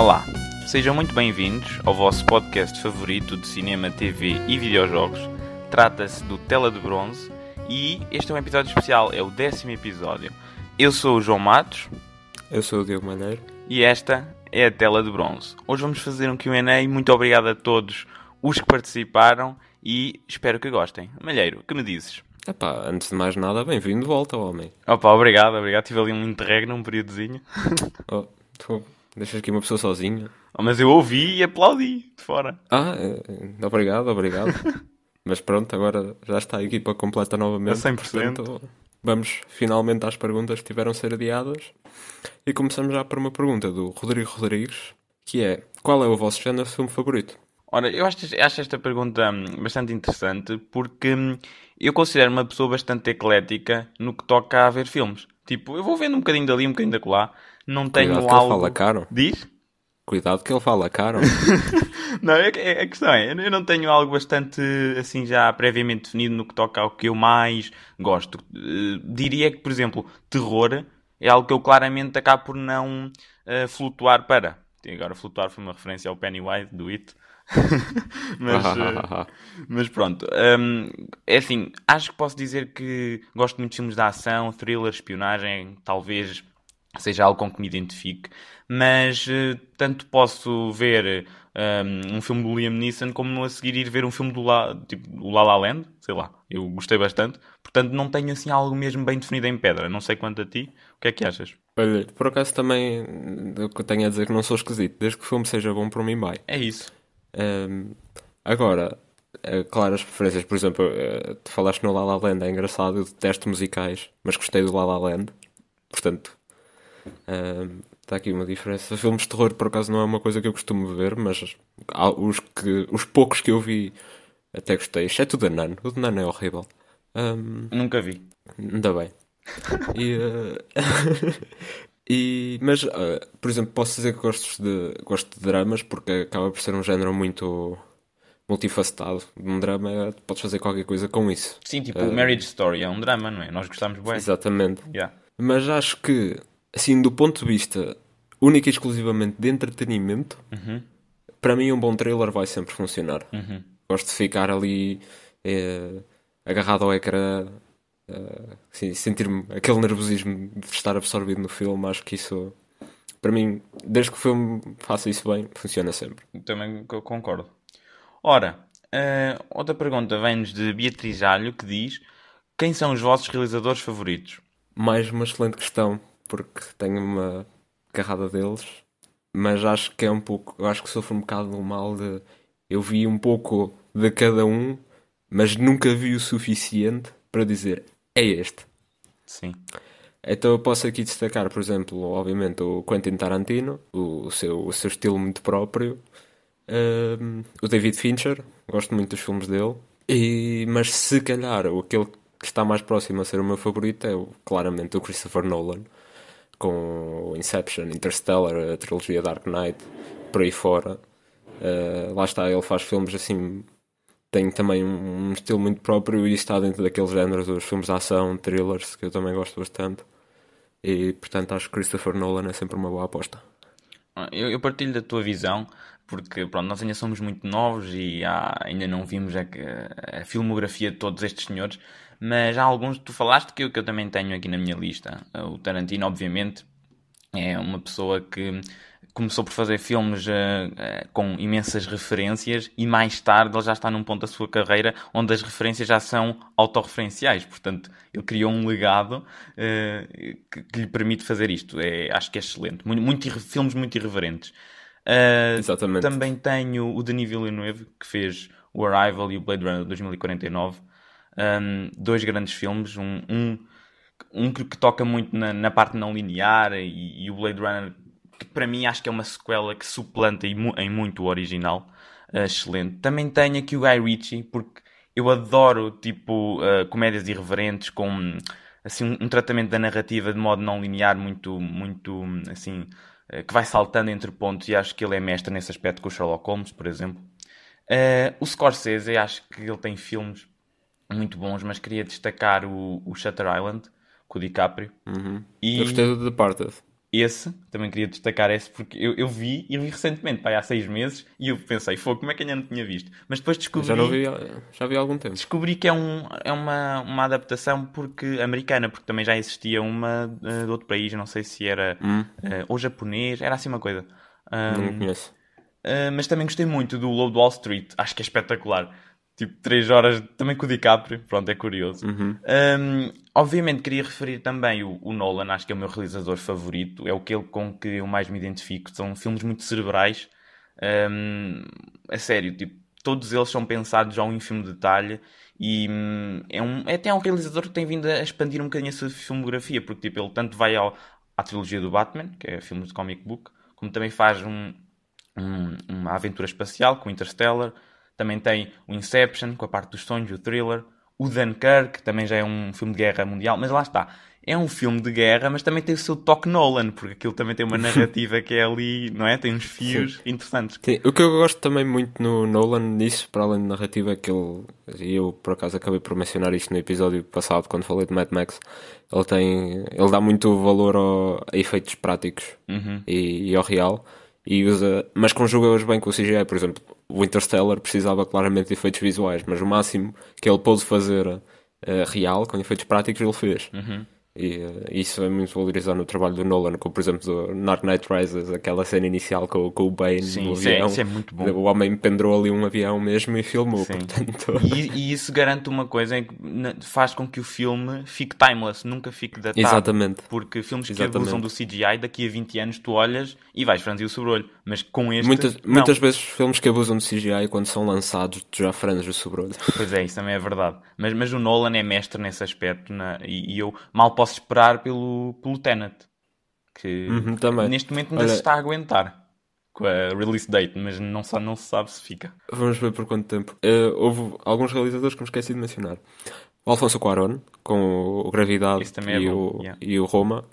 Olá, sejam muito bem-vindos ao vosso podcast favorito de cinema, TV e videojogos. Trata-se do Tela de Bronze e este é um episódio especial, é o décimo episódio. Eu sou o João Matos. Eu sou o Diego Malheiro. E esta é a Tela de Bronze. Hoje vamos fazer um Q&A. Muito obrigado a todos os que participaram e espero que gostem. Malheiro, que me dizes? Epá, antes de mais nada, bem-vindo de volta, homem. Opa, obrigado, obrigado. Tive ali um interregno, um períodozinho. oh, tô... Deixas aqui uma pessoa sozinha. Oh, mas eu ouvi e aplaudi de fora. Ah, é, é, obrigado, obrigado. mas pronto, agora já está a equipa completa novamente. A 100%. Portanto, vamos finalmente às perguntas que tiveram a ser adiadas. E começamos já por uma pergunta do Rodrigo Rodrigues, que é... Qual é o vosso género de filme favorito? Ora, eu acho, acho, esta pergunta hum, bastante interessante porque hum, eu considero uma pessoa bastante eclética no que toca a ver filmes. Tipo, eu vou vendo um bocadinho dali, um bocadinho da colar, não tenho Cuidado algo. Que ele fala caro. Diz? Cuidado que ele fala caro. não, a, é é, a questão é, eu não tenho algo bastante, assim, já previamente definido no que toca ao que eu mais gosto. Uh, diria que, por exemplo, terror é algo que eu claramente acabo por não uh, flutuar para. agora flutuar foi uma referência ao Pennywise, do It. mas, eh, mas pronto, um, é assim, acho que posso dizer que gosto muito de filmes de ação, thriller, espionagem, talvez seja algo com que me identifique, mas eh, tanto posso ver um, eh, um, filme do Liam Neeson como a seguir ir ver um filme do La, tipo, La La Land, sei lá, eu gostei bastante, portanto não tenho assim algo mesmo bem definido em pedra, não sei quanto a ti, o que é que achas? Olha, por acaso também o que eu tenho a dizer é que não sou esquisito, desde que o filme seja bom para mim vai. É isso. Um, agora, eh, claro, as preferências, por exemplo, tu falaste no La La Land, é engraçado, eu detesto musicais, mas gostei do La La Land, portanto Está aqui uma diferença. Filmes de terror, por acaso, não é uma coisa que eu costumo ver, mas os, que, os poucos que eu vi até gostei, exceto o da Nano. O da Nano é horrível. Um, Nunca vi. Ainda bem. e, uh, e, mas, uh, por exemplo, posso dizer que gosto de, gosto de dramas porque acaba por ser um género muito multifacetado. Um drama, podes fazer qualquer coisa com isso. Sim, tipo uh, Marriage Story é um drama, não é? Nós gostamos bem. Exatamente. Yeah. Mas acho que assim, do ponto de vista único e exclusivamente de entretenimento, uhum. para mim um bom trailer vai sempre funcionar. Uhum. Gosto de ficar ali é, agarrado ao ecrã, é, assim, sentir-me aquele nervosismo de estar absorvido no filme. Acho que isso, para mim, desde que o filme faça isso bem, funciona sempre. Também concordo. Ora, uh, outra pergunta vem-nos de Beatriz Alho que diz: Quem são os vossos realizadores favoritos? Mais uma excelente questão porque tenho uma carrada deles, mas acho que é um pouco, eu acho que sofro um bocado do mal de eu vi um pouco de cada um, mas nunca vi o suficiente para dizer é este. Sim. Então eu posso aqui destacar, por exemplo, obviamente o Quentin Tarantino, o, seu, o seu estilo muito próprio, um, o David Fincher, gosto muito dos filmes dele, e, mas se calhar aquele que está mais próximo a ser o meu favorito é claramente o Christopher Nolan com Inception, Interstellar, a trilogia Dark Knight, por aí fora. Uh, lá está, ele faz filmes assim. Tem também um, um estilo muito próprio e está dentro daqueles géneros dos filmes de ação, thrillers, que eu também gosto bastante. E portanto acho que Christopher Nolan é sempre uma boa aposta. Ah, eu, eu partilho da tua visão, porque pronto, nós ainda somos muito novos e há, ainda não vimos a, a filmografia de todos estes senhores mas há alguns que tu falaste que eu, que eu também tenho aqui na minha lista. O Tarantino, obviamente, é uma pessoa que começou por fazer filmes uh, uh, com imensas referências e mais tarde ele já está num ponto da sua carreira onde as referências já são autorreferenciais. Portanto, ele criou um legado uh, que, que, lhe permite fazer isto. É, acho que é excelente. Muito, muito filmes muito irreverentes. Exatamente. Também tenho o Denis Villeneuve, que fez o Arrival e o Blade Runner 2049 um, dois grandes filmes, um, um, um que, que, toca muito na, na parte não linear e, e, o Blade Runner, que para mim acho que é uma sequela que suplanta em, em muito o original, uh, excelente. Também tenho aqui o Guy Ritchie, porque eu adoro tipo uh, comédias irreverentes com assim um, um, tratamento da narrativa de modo não linear muito muito assim uh, que vai saltando entre pontos e acho que ele é mestre nesse aspecto com o Sherlock Holmes por exemplo uh, o Scorsese acho que ele tem filmes muito bons, mas queria destacar o, o Shutter Island com o DiCaprio. Uhum. E... Eu gostei do Departed. Esse, também queria destacar esse, porque eu, eu vi, e vi recentemente, pai há seis meses, e eu pensei, foi como é que ainda não tinha visto? Mas depois descobri... Já, vi, já vi há algum tempo. Descobri que é, um, é uma, uma adaptação porque, americana, porque também já existia uma eh, de outro país, não sei se era... Hum. Uh, ou japonês, era assim uma coisa. Um, não conheço. Uh, mas também gostei muito do Lobo de Wall Street, acho que é espetacular tipo 3 horas, também com o DiCaprio, pronto, é curioso. Uhum. Um, obviamente queria referir também o, o, Nolan, acho que é o meu realizador favorito, é aquele com que eu mais me identifico, são filmes muito cerebrais, um, a sério, tipo, todos eles são pensados ao ínfimo detalhe e hum, é, um, é até um realizador que tem vindo a expandir um bocadinho a sua filmografia, porque tipo, ele tanto vai ao, à trilogia do Batman, que é filmes de comic book, como também faz um, uma aventura espacial com Interstellar, também tem o Inception, com a parte dos sonhos, o thriller. O Dunkirk, que também já é um filme de guerra mundial, mas lá está. É um filme de guerra, mas também tem o seu toque Nolan, porque aquilo também tem uma narrativa que é ali, não é? Tem uns fios Sim. interessantes. Sim. O que eu gosto também muito no Nolan, nisso, para além da narrativa, é que ele. eu, por acaso, acabei por mencionar isto no episódio passado, quando falei de Mad Max. Ele tem. Ele dá muito valor ao, a efeitos práticos uhum. e, e ao real e usa, mas conjuga-os bem com o CGI. Por exemplo, o Interstellar precisava claramente de efeitos visuais, mas o máximo que ele pôde fazer uh, real, com efeitos práticos, ele fez. Uhum. E eh, isso é muito valorizado no trabalho do Nolan, como por exemplo do Dark Knight Rises, aquela cena inicial com, com o Bane sim, no é- avião. Sim, isso é muito bom. O homem pendurou ali um avião mesmo e filmou, sim. portanto... E, e, isso garante uma coisa, é que faz com que o filme fique timeless, nunca fique datado. Exatamente. Porque filmes que Exatamente. abusam do CGI, daqui a 20 anos tu olhas e vais franzir o sobrolho. Mas com este. Muitas, muitas vezes filmes que abusam de CGI quando são lançados já franjas o sobreolho. Pois é, isso também é verdade. Mas, mas o Nolan é mestre nesse aspecto na, e, e, eu mal posso esperar pelo, pelo Tenet. Que uhum, também. neste momento ainda Olha... se está a aguentar com a release date, mas não, só, não se sabe se fica. Vamos ver por quanto tempo. Uh, houve alguns realizadores que me esqueci de mencionar. O Alfonso Cuarón, com o Gravidade é e, o, yeah. e o Roma,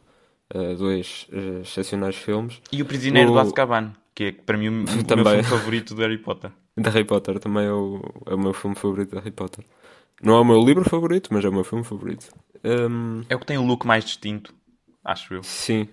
uh, dois uh, excepcionais filmes. E o Prisioneiro o... do Azkaban que é para mim o meu filme favorito de Harry Potter. De Harry Potter também é o, é o meu filme favorito de Harry Potter. Não é o meu livro favorito, mas é o meu filme favorito. Um... É o que tem o look mais distinto, acho eu. Sim.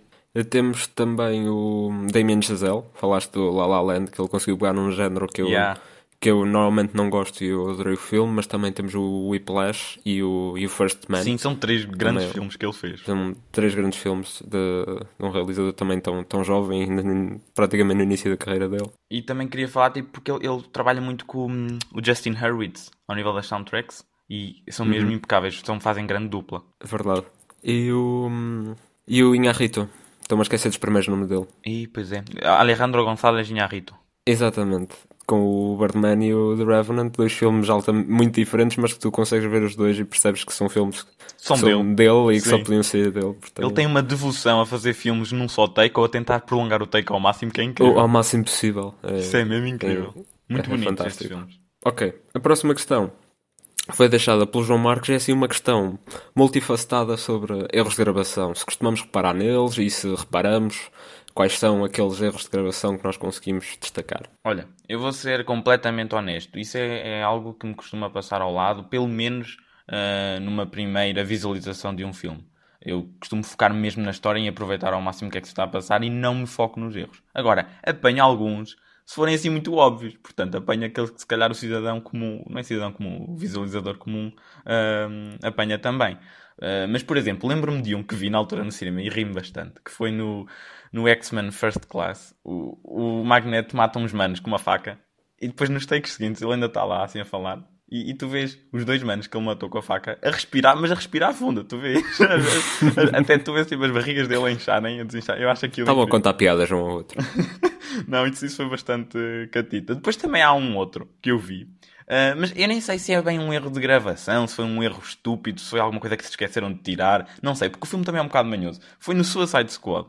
Temos também o Damien Chazelle, falaste do La La Land, que ele conseguiu pegar num género que eu... Yeah que eu normalmente não gosto e eu adorei o filme, mas também temos o Whiplash e o, e o First Man. Sim, são três grandes também, filmes que ele fez. São três grandes filmes de, de um realizador também tão, tão jovem, praticamente no início da carreira dele. E também queria falar, tipo, porque ele, ele trabalha muito com hum, o Justin Hurwitz ao nível das soundtracks e são mesmo uhum. impecáveis, são, fazem grande dupla. É verdade. E o, hum, e o Inharrito? Estou-me a esquecer dos primeiros nomes dele. E, pois é. Alejandro González Inharrito. Exatamente com o Birdman e o The Revenant, dois filmes alta, muito diferentes, mas que tu consegues ver os dois e percebes que são filmes são, que dele. são dele. e que Sim. só podiam ser dele. Portanto... Ele tem uma devoção a fazer filmes num só take ou a tentar prolongar o take ao máximo, que é incrível. Ou ao máximo possível. É, Isso é mesmo incrível. É, muito é, bonito fantástico. estes filmes. Ok, a próxima questão foi deixada pelo João Marcos é assim uma questão multifacetada sobre erros de gravação. Se costumamos reparar neles e se reparamos, quais são aqueles erros de gravação que nós conseguimos destacar? Olha, eu vou ser completamente honesto. Isso é, é algo que me costuma passar ao lado, pelo menos uh, numa primeira visualização de um filme. Eu costumo focar -me mesmo na história e aproveitar ao máximo o que é que se está a passar e não me foco nos erros. Agora, apanho alguns se forem assim muito óbvios. Portanto, apanho aqueles que se calhar o cidadão comum, não é cidadão comum, o visualizador comum, uh, apanha também. Ah, mas, por exemplo, lembro-me de um que vi na altura no cinema e ri-me bastante, que foi no, no X-Men First Class. O, o Magneto mata uns manos com uma faca e depois nos takes seguintes ele ainda está lá assim a falar. E, e, tu vês os dois manos que ele matou com a faca a respirar, mas a respirar fundo, tu vês. Até tu vês tipo, as barrigas dele a incharem, a desinchar. Eu acho aquilo. Estavam tá a contar piadas um ao outro. não, isso, isso foi bastante catita. Depois também há um outro que eu vi, ah, mas eu nem sei se é bem um erro de gravação, se foi um erro estúpido, se foi alguma coisa que se esqueceram de tirar. Não sei, porque o filme também é um bocado manhoso. Foi no Suicide Squad.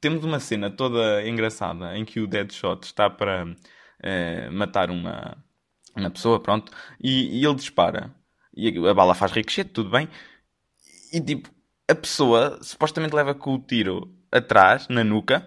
Temos uma cena toda engraçada em que o Deadshot está para uh, matar uma, uma pessoa, pronto, e, e ele dispara. E a bala faz ricochete, tudo bem. E tipo, a pessoa supostamente leva com o tiro atrás, na nuca,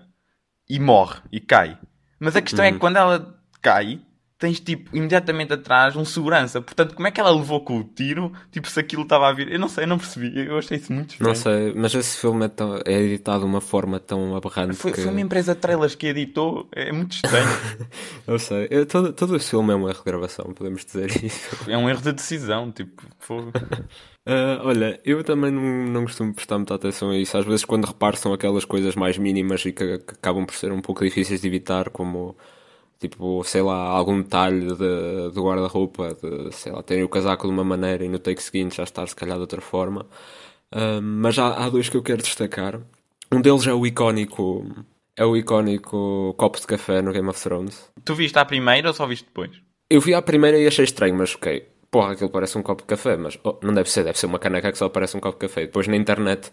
e morre, e cai. Mas a questão uhum. é que uhum. quando ela cai, tens tipo imediatamente atrás um segurança. Portanto, como é que ela levou com o tiro? Tipo, se aquilo estava a vir. Eu não sei, eu não percebi. Eu achei isso muito estranho. Não sei, mas esse filme é, tão, é editado de uma forma tão aberrante. Foi, que... foi uma empresa de trailers que editou, é muito estranho. eu sei, eu, todo, todo o filme é um erro de gravação, podemos dizer isso. É um erro de decisão, tipo, fogo. Uh, olha, eu também não, não costumo prestar muita atenção a isso. Às vezes, quando reparo, são aquelas coisas mais mínimas e que, que acabam por ser um pouco difíceis de evitar, como Tipo, sei lá, algum detalhe de, de guarda-roupa, de, sei lá, terem o casaco de uma maneira e no take seguinte já estar se calhar de outra forma. Uh, mas há, há dois que eu quero destacar. Um deles é o icónico é o icónico copo de café no Game of Thrones. Tu viste à primeira ou só viste depois? Eu vi à primeira e achei estranho, mas ok. Porra, aquilo parece um copo de café, mas oh, não deve ser, deve ser uma caneca que só parece um copo de café. Depois na internet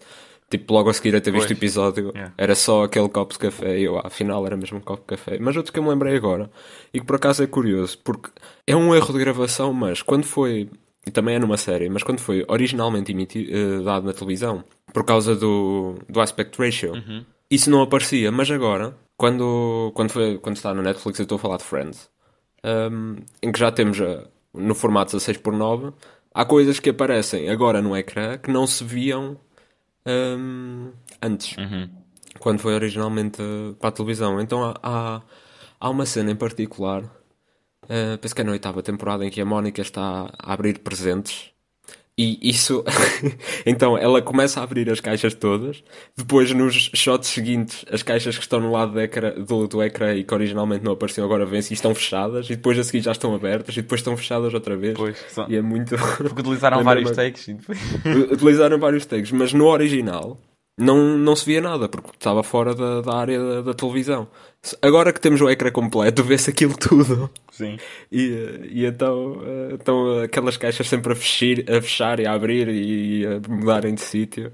tipo, logo a seguir a ter visto o episódio, yeah. era só aquele copo de café, e eu, ah, afinal, era mesmo um copo de café. Mas outro que eu me lembrei agora, e que por acaso é curioso, porque é um erro de gravação, mas quando foi, e também é numa série, mas quando foi originalmente emitido, eh, dado na televisão, por causa do, do aspect ratio, uhum. isso não aparecia, mas agora, quando, quando, foi, quando está na Netflix, eu estou a falar de Friends, um, em que já temos a, eh, no formato 16 por 9 há coisas que aparecem agora no ecrã que não se viam um, antes, uhum. quando foi originalmente eh, para a televisão. Então há, há, uma cena em particular, uh, penso que é na oitava temporada, em que a Mónica está a abrir presentes e isso. então ela começa a abrir as caixas todas, depois nos shots seguintes, as caixas que estão no lado do ecrã, do, do ecrã e que originalmente não apareciam agora vêm-se e estão fechadas, e depois a seguir já estão abertas, e depois estão fechadas outra vez. Pois, só... E é muito. Porque utilizaram vários takes. utilizaram vários takes, mas no original não, não se via nada, porque estava fora da, da área da, da, televisão. Agora que temos o ecrã completo, vê-se aquilo tudo. Sim. E, e então eh, estão aquelas caixas sempre a, fechir, a fechar e a abrir e a mudarem de sítio.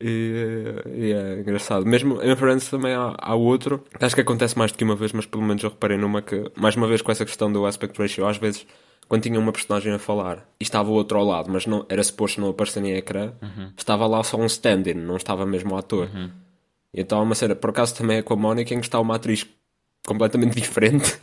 E, eh, e, é engraçado. Mesmo em France também há, há, outro. Acho que acontece mais do que uma vez, mas pelo menos eu reparei numa que, mais uma vez, com essa questão do aspect ratio, às vezes quando tinha uma personagem a falar e estava o outro ao lado, mas não, era suposto não aparecer em ecrã, uhum. estava lá só um stand-in, não estava mesmo o ator. Uhum. Então uma cena, por acaso também é com a Mónica em que está uma atriz completamente diferente.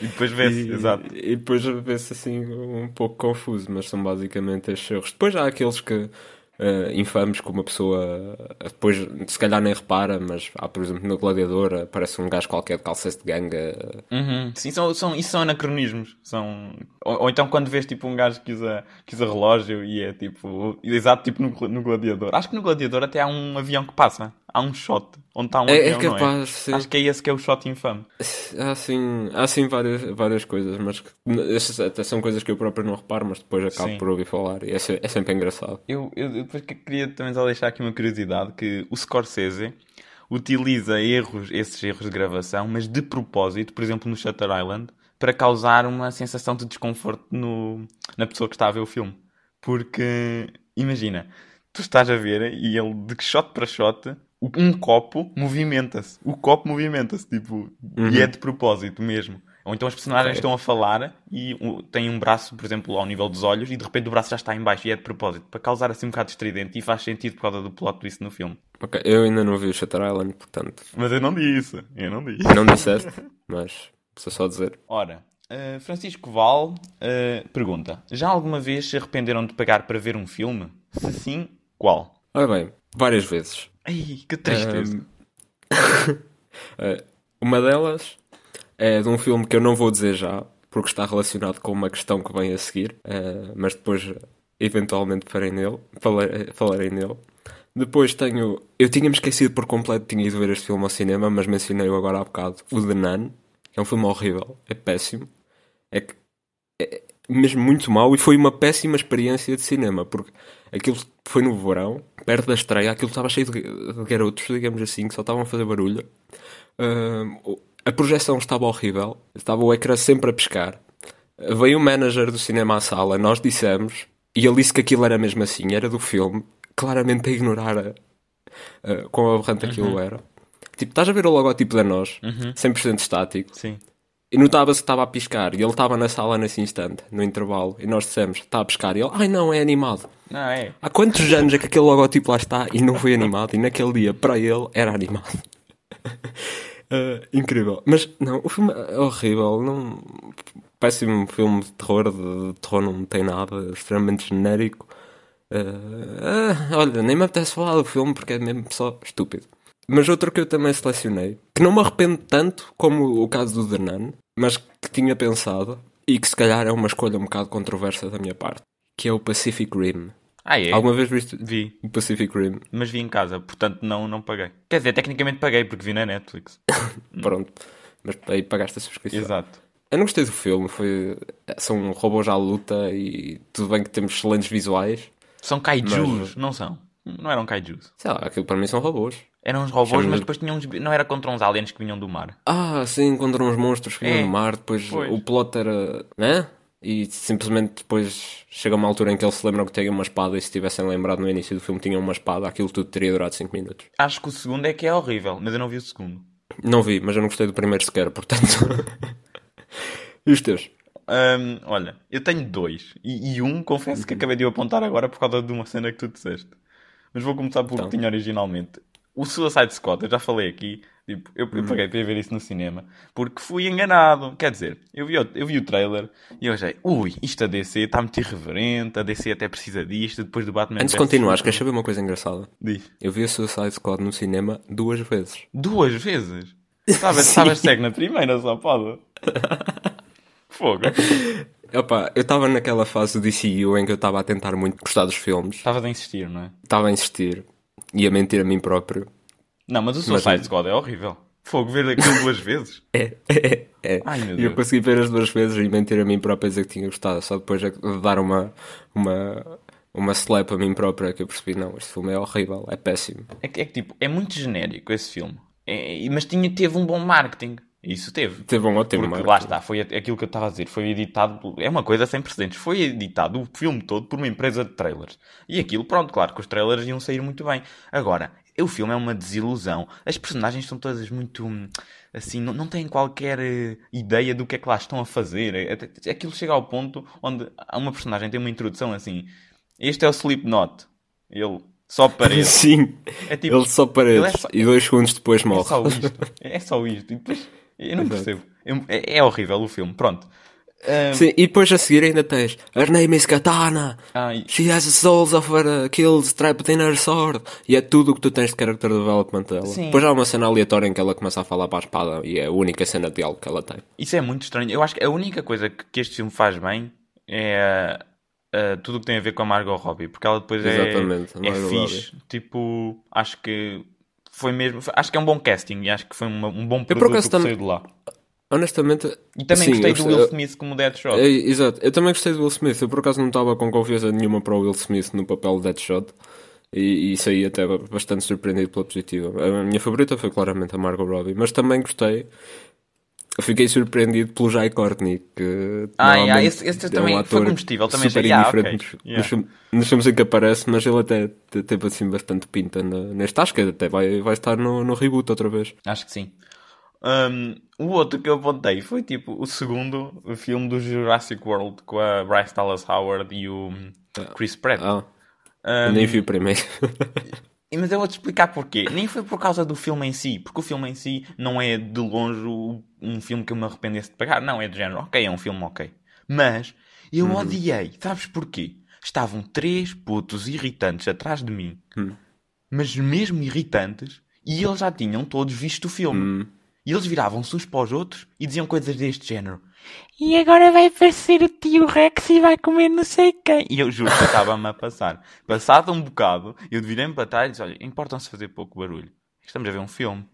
e depois vê-se, exato. E depois vê-se assim um pouco confuso, mas são basicamente estes erros. Depois há aqueles que uh, infames com uma pessoa eh, depois se calhar nem repara, mas há, por exemplo, no Gladiador aparece um gajo qualquer de calças de ganga. Uhum. Sim, são, são, isso são anacronismos. São... Ou, ou, então quando vês tipo um gajo que usa, que usa relógio e é tipo. Exato, tipo no, no Gladiador. Acho que no Gladiador até há um avião que passa há um shot onde está um é, é avião, é capaz, é? Acho que é esse que é o shot infame. Há sim, há sim várias, várias coisas, mas essas até são coisas que eu próprio não reparo, mas depois acabo sim. por ouvir falar e é, é sempre engraçado. Eu, eu, eu depois que queria também só deixar aqui uma curiosidade, que o Scorsese utiliza erros, esses erros de gravação, mas de propósito, por exemplo no Shutter Island, para causar uma sensação de desconforto no, na pessoa que está a ver o filme. Porque, imagina, tu estás a ver e ele de shot para shot um copo movimenta-se. O copo movimenta-se, tipo, uhum. e é de propósito mesmo. Ou então as personagens okay. estão a falar e têm um braço, por exemplo, ao nível dos olhos e de repente o braço já está em baixo e é de propósito, para causar assim um bocado estridente e faz sentido por causa do plot twist no filme. Ok, eu ainda não vi o Shutter Island, portanto... Mas eu não disse, eu não disse. Não disseste, mas preciso só dizer. Ora, uh, Francisco Val uh, pergunta, já alguma vez se arrependeram de pagar para ver um filme? Se sim, qual? Ora bem, várias vezes. Ai, que tristeza. Um, eh, uma delas é de um filme que eu não vou dizer já, porque está relacionado com uma questão que vem a seguir, uh, mas depois eventualmente farei nele, falarei, falarei nele. Depois tenho. Eu tinha-me esquecido por completo, tinha ido ver este filme ao cinema, mas mencionei-o agora há bocado. O The Nun, que é um filme horrível, é péssimo. É, é, mesmo muito mal e foi uma péssima experiência de cinema, porque aquilo foi no verão, perto da estreia, aquilo estava cheio de garotos, digamos assim, que só estavam a fazer barulho. Uh, a projeção estava horrível, estava o ecrã sempre a pescar. Veio o manager do cinema à sala, nós dissemos, e ele disse que aquilo era mesmo assim, era do filme, claramente a ignorar a, a, quão aberrante uhum. aquilo era. Tipo, estás a ver o logotipo da nós, uhum. 100% estático. Sim. E notava-se que estava a piscar. E ele estava na sala nesse instante, no intervalo. E nós dissemos, está a piscar. E ele, ai não, é animado. Não, é. Há quantos anos é que aquele logotipo lá está e não foi animado? E naquele dia, para ele, era animado. uh, eh, incrível. Mas, não, o filme é horrível. Não... Péssimo filme de terror. De terror não tem nada. Extremamente genérico. Uh, uh, olha, nem me apetece falar do filme porque é mesmo só estúpido. Mas outro que eu também selecionei, que não me arrependo tanto como o caso do Nun, mas que tinha pensado e que se calhar é uma escolha um bocado controversa da minha parte, que é o Pacific Rim. Ah, é? Alguma vez viste? Vi. O Pacific Rim. Mas vi em casa, portanto não, não paguei. Quer dizer, tecnicamente paguei porque vi na Netflix. Pronto. Mas aí pagaste a subscrição. Exato. Eu não gostei do filme, foi... são robôs à luta e tudo bem que temos excelentes visuais. São kaijus, mas... não são? Não eram kaijus. Sei lá, aquilo para mim são robôs. Eram uns robôs, é mas depois tinham uns... não era contra uns aliens que vinham do mar. Ah, sim, contra uns monstros que vinham é. do mar. Depois pois. o plot era. né? E simplesmente depois chega uma altura em que eles se lembram que têm uma espada. E se tivessem lembrado no início do filme tinham uma espada, aquilo tudo teria durado 5 minutos. Acho que o segundo é que é horrível, mas eu não vi o segundo. Não vi, mas eu não gostei do primeiro sequer, portanto. e os teus? Um, olha, eu tenho dois. E, e, um, confesso que uhum. acabei de apontar agora por causa de uma cena que tu disseste. Mas vou começar pelo então. que tinha originalmente o Suicide Squad, eu já falei aqui, tipo, eu, eu paguei para ver isso no cinema, porque fui enganado. Quer dizer, eu vi, o, eu vi o trailer e eu achei, ui, isto a DC está muito irreverente, a DC até precisa disto, depois do Batman. Antes de continuares, queres saber uma coisa engraçada? Diz. Eu vi o Suicide Squad no cinema duas vezes. Duas vezes? Estavas cego na primeira, só pode. Fogo. Opa, eu estava naquela fase do DCU em que eu estava a tentar muito gostar dos filmes. estava a insistir, não é? Estava a insistir e a mentir a mim próprio. Não, mas o Suicide Squad é horrível. Fogo, ver aquilo duas vezes. É, é, é, é. Ai, meu Deus. E eu consegui ver as duas vezes e mentir a mim próprio e dizer que tinha gostado. Só depois é de dar uma, uma, uma slap a mim própria é que eu percebi, não, este filme é horrível, é péssimo. É que, é que tipo, é muito genérico esse filme. É, mas tinha, teve um bom marketing. Isso teve. Teve um ótimo Porque lá está, foi aquilo que eu estava a dizer, foi editado, é uma coisa sem precedentes, foi editado o filme todo por uma empresa de trailers. E aquilo, pronto, claro que os trailers iam sair muito bem. Agora, o filme é uma desilusão. As personagens são todas muito, hum, assim, não, não têm qualquer eh, ideia do que é que lá estão a fazer. É, aquilo chega ao ponto onde uma personagem tem uma introdução assim, este é o Slipknot, ele... Só parece Sim. É tipo, ele só parece É só... E dois segundos depois é morre. É só isto. É só isto. E depois eu não Exato. percebo. Eu, é, é, horrível o filme, pronto. Um... Sim, e depois a seguir ainda tens Her name is Katana. Ah, e... She has the souls of her uh, kills trapped in her sword. E é tudo o que tu tens de character development dela. Sim. Depois há uma cena aleatória em que ela começa a falar para a espada e é a única cena de algo que ela tem. Isso é muito estranho. Eu acho que a única coisa que este filme faz bem é uh, uh, tudo o que tem a ver com a Margot Robbie, porque ela depois é, Exatamente, é, é fixe. Tipo, acho que foi mesmo. Acho que é um bom casting e acho que foi uma, um bom produto que saiu de lá. Honestamente. E também sim, gostei do Will Smith como Deadshot. É, exato, eu também gostei do Will Smith. Eu por acaso não estava com confiança nenhuma para o Will Smith no papel de Deadshot. E, e saí até bastante surpreendido pela positiva. A minha favorita foi claramente a Margot Robbie, mas também gostei eu fiquei surpreendido pelo Jai Courtney, que ah, yeah, esse, esse é também um ator foi combustível, também super yeah, indiferente okay. nos, yeah. nos, filmes em que aparece, mas ele até teve assim bastante pinta neste, acho que até vai, vai estar no, no reboot outra vez. Acho que sim. Um, o outro que eu apontei foi tipo o segundo filme do Jurassic World com a Bryce Dallas Howard e o ah. Chris Pratt. Ah, um, nem vi o primeiro. mas eu vou-te explicar porquê. Nem foi por causa do filme em si, porque o filme em si não é de longe o um filme que eu me arrependesse de pagar. Não, é do género, ok, é um filme ok. Mas eu uhum. odiei. Sabes porquê? Estavam três putos irritantes atrás de mim, uhum. mas mesmo irritantes, e eles já tinham todos visto o filme. Uhum. E eles viravam-se uns para os outros e diziam coisas deste género. E agora vai aparecer o tio Rex e vai comer não sei quem. E eu juro que estava-me a passar. Passado um bocado, eu devirei me para trás e disse, olha, importam-se fazer pouco barulho. Estamos a ver um filme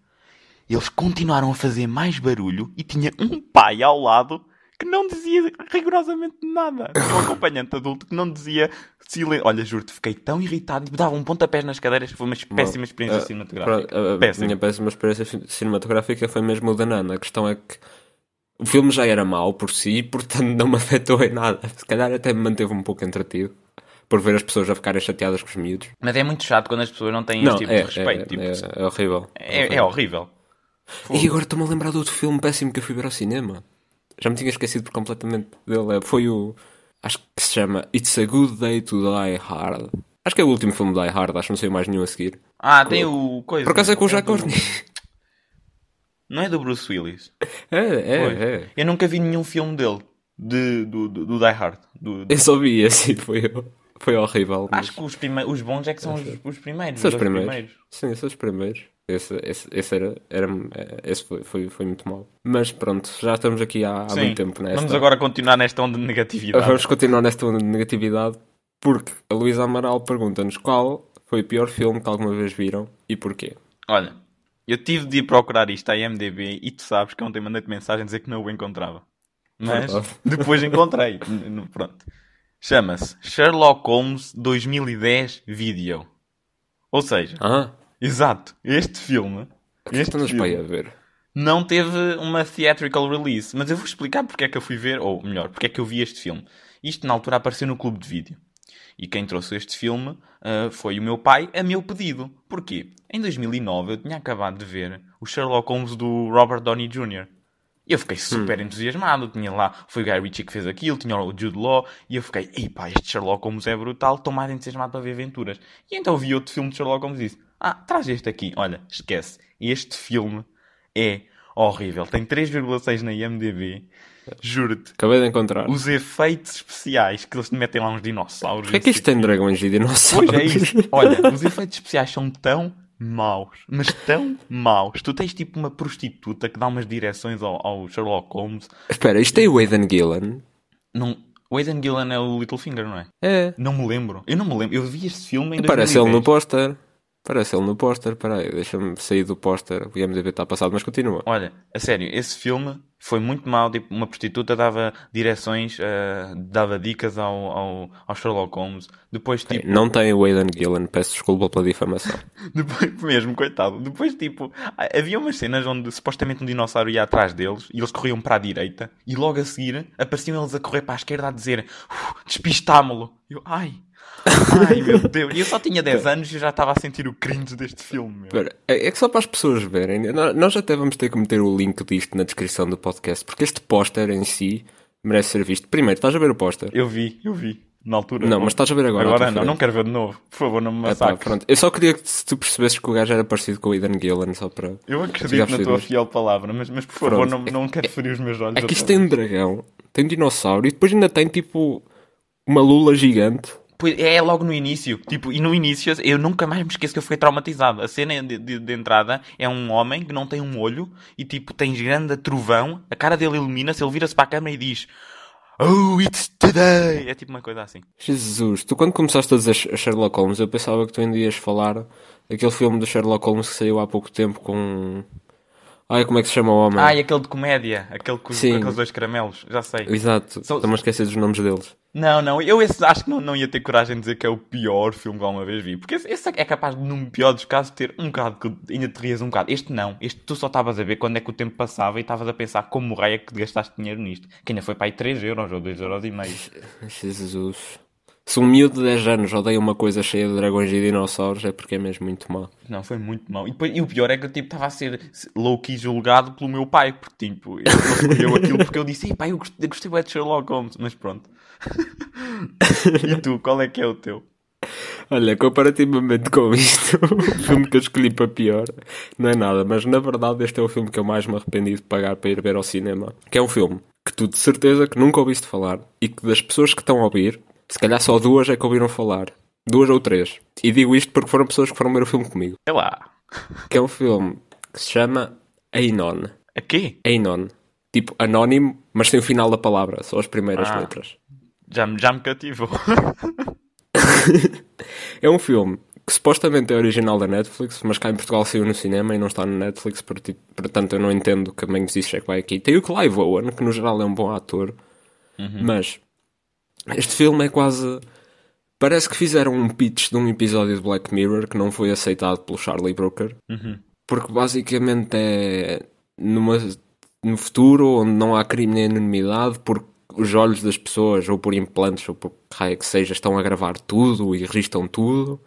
eles continuaram a fazer mais barulho e tinha um pai ao lado que não dizia rigorosamente nada. Um acompanhante adulto que não dizia silêncio. Olha, juro-te, fiquei tão irritado e tipo, dava um pontapés nas cadeiras. Foi uma péssima experiência eh, cinematográfica. A, eh, eh, péssima. minha péssima experiência cinematográfica foi mesmo o da Nana. A questão é que o filme já era mau por si, portanto não me afetou em nada. Se calhar até me manteve um pouco entretido por ver as pessoas a ficarem chateadas com os miúdos. Mas é muito chato quando as pessoas não têm não, tipo é, de é, respeito. É, tipo, é, é horrível. É, é horrível. Pô. E agora estou-me a lembrar do outro filme péssimo que eu fui ver ao cinema. Já me tinha esquecido completamente dele. É, foi o. Acho que se chama It's a Good Day to Die Hard. Acho que é o último filme do Die Hard, acho que não sei mais nenhum a seguir. Ah, com... tem o. Coisa, por acaso é com o é Jack Courtney. Não é do Bruce Willis? É, é, pois. é. Eu nunca vi nenhum filme dele, de, do, do, do Die Hard. Do, do... Eu só vi assim, foi Foi horrível. Mas... Acho que os, prime... os bons é que são é os, os primeiros. São os primeiros. primeiros. Sim, são os primeiros. Esse, esse, esse, era, era, eh, esse foi, foi, foi, muito mal. Mas pronto, já estamos aqui há, há muito tempo nesta. Vamos agora continuar nesta onda de negatividade. Vamos continuar nesta onda de negatividade porque a Luísa Amaral pergunta-nos qual foi o pior filme que alguma vez viram e porquê. Olha, eu tive de ir procurar isto à IMDB e tu sabes que ontem é mandei-te mensagem dizer que não o encontrava. Mas depois encontrei. pronto. Chama-se Sherlock Holmes 2010 Video. Ou seja, uh ah. -huh Exato. Este filme. É este filme para a ver. Não teve uma theatrical release. Mas eu vou explicar porque é que eu fui ver, ou melhor, porque é que eu vi este filme. Isto na altura apareceu no clube de vídeo. E quem trouxe este filme uh, foi o meu pai, a meu pedido. Porquê? Em 2009 eu tinha acabado de ver o Sherlock Holmes do Robert Downey Jr. Eu fiquei hum. super hum. entusiasmado. Tinha lá, foi o Guy Ritchie que fez aquilo, tinha o Jude Law, e eu fiquei, ei pá, este Sherlock Holmes é brutal, estou mais entusiasmado para ver aventuras. E então vi outro filme de Sherlock Holmes e disse, ah, traz este aqui. Olha, esquece. Este filme é horrível. Tem 3,6 na IMDb. Juro-te. Acabei de encontrar. Os efeitos especiais que eles metem lá uns dinossauros. Porquê é que isto tem dragões e dinossauros? Pois é isso. Olha, os efeitos especiais são tão maus, mas tão maus. Tu tens tipo uma prostituta que dá umas direções ao, ao Sherlock Holmes. Espera, isto é o Aidan Gillen? Não, o Aidan Gillen é o Littlefinger, não é? É. Não me lembro. Eu não me lembro. Eu vi este filme em Parece ele no póster. Parece ele no póster, peraí, deixa-me sair do póster, o IMDB está passado, mas continua. Olha, a sério, esse filme foi muito mal, tipo, uma prostituta dava direções, uh, dava dicas ao, ao, ao, Sherlock Holmes, depois tipo... Não tem o Aidan Gillen, peço desculpa pela difamação. depois mesmo, coitado, depois tipo, havia umas cenas onde supostamente um dinossauro ia atrás deles, e eles corriam para a direita, e logo a seguir apareciam eles a correr para a esquerda a dizer, despistámo-lo, eu, ai... Ai meu Deus, eu só tinha 10 anos e já estava a sentir o cringe deste filme. Pera, é, é que só para as pessoas verem, né, nós até vamos ter que meter o link disto na descrição do podcast, porque este póster em si merece ser visto. Primeiro, estás a ver o póster? Eu vi, eu vi. Na altura. Não, mas estás a ver agora. Agora não, não quero ver de novo. Por favor, não me massacres. pronto. Eu só queria que tu percebesses que o gajo era parecido com o Idan Gillan, só para. Eu acredito na tua fiel palavra, mas, mas por favor, não, não é, quero é, ferir os meus olhos. Aqui isto tem um dragão, tem um dinossauro e depois ainda tem tipo uma lula gigante. É, é logo no início. Tipo, e no início eu nunca mais me esqueço que eu fui traumatizado. A cena de, de, de, entrada é um homem que não tem um olho e tipo tens grande trovão, a cara dele ilumina-se, ele vira-se para a câmera e diz. Oh, it's today! É tipo uma coisa assim. Jesus, tu quando começaste a dizer Sherlock Holmes, eu pensava que tu ainda ias falar daquele filme do Sherlock Holmes que saiu há pouco tempo com Ai, como é que se chama o homem? Ai, aquele de comédia, aquele com, com aqueles dois caramelos, já sei. Exato, São... estamos a esquecer dos nomes deles. Não, não, eu esse, acho que não, não ia ter coragem de dizer que é o pior filme que alguma vez vi. Porque esse, esse é capaz, de, num pior dos casos, ter um bocado que ainda te rias um bocado. Este não, este tu só estavas a ver quando é que o tempo passava e estavas a pensar como raia é que gastaste dinheiro nisto. Que ainda foi para aí 3 euros ou 2 euros e meio. Jesus. Se um miúdo de 10 anos odeia uma coisa cheia de dragões e dinossauros, é porque é mesmo muito mal. Não, foi muito mal. E, e o pior é que eu tipo, estava a ser low-key julgado pelo meu pai, porque tipo, ele escolheu aquilo porque eu disse, pai, eu gostei, gostei de Sherlock Holmes, mas pronto. e tu, qual é que é o teu? Olha, comparativamente com isto, o filme que eu escolhi para pior não é nada, mas na verdade este é o filme que eu mais me arrependi de pagar para ir ver ao cinema. Que é um filme que tu de certeza que nunca ouviste falar e que das pessoas que estão a ouvir se calhar só duas é que ouviram falar. Duas ou três. E digo isto porque foram pessoas que foram ver o filme comigo. É lá. Que é um filme que se chama Anon. A quê? Anon. Tipo, anónimo, mas sem o final da palavra. Só as primeiras ah, letras. Já, já me cativou. é um filme que supostamente é original da Netflix, mas cá em Portugal saiu no cinema e não está na Netflix, portanto eu não entendo que a disse é que vai aqui. Tem o Clive Owen, que no geral é um bom ator, uhum. mas este filme é quase. Parece que fizeram um pitch de um episódio de Black Mirror que não foi aceitado pelo Charlie Brooker. Uhum. Porque basicamente é numa, no futuro onde não há crime nem anonimidade, porque os olhos das pessoas, ou por implantes, ou por raio que seja, estão a gravar tudo e registam tudo.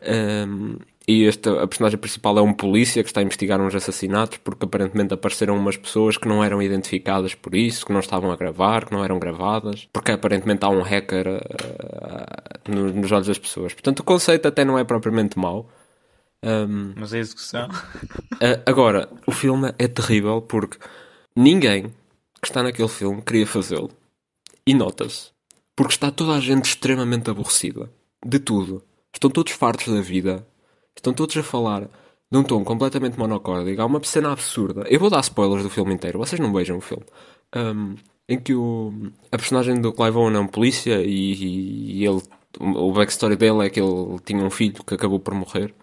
Um, e esta, a personagem principal é um polícia que está a investigar uns assassinatos porque aparentemente apareceram umas pessoas que não eram identificadas por isso, que não estavam a gravar, que não eram gravadas, porque aparentemente há um hacker uh, eh, eh, nos, nos olhos das pessoas. Portanto, o conceito até não é propriamente mau. Um, Mas é a execução. Uh, agora, o filme é terrível porque ninguém que está naquele filme queria fazê-lo. E nota-se. Porque está toda a gente extremamente aborrecida. De tudo. Estão todos fartos da vida. Estão todos a falar de um tom completamente monocórdico. Há uma cena absurda. Eu vou dar spoilers do filme inteiro, vocês não vejam o filme. Um, em que o, a personagem do Clive Owen é um polícia e, e, e ele, o backstory dele é que ele tinha um filho que acabou por morrer.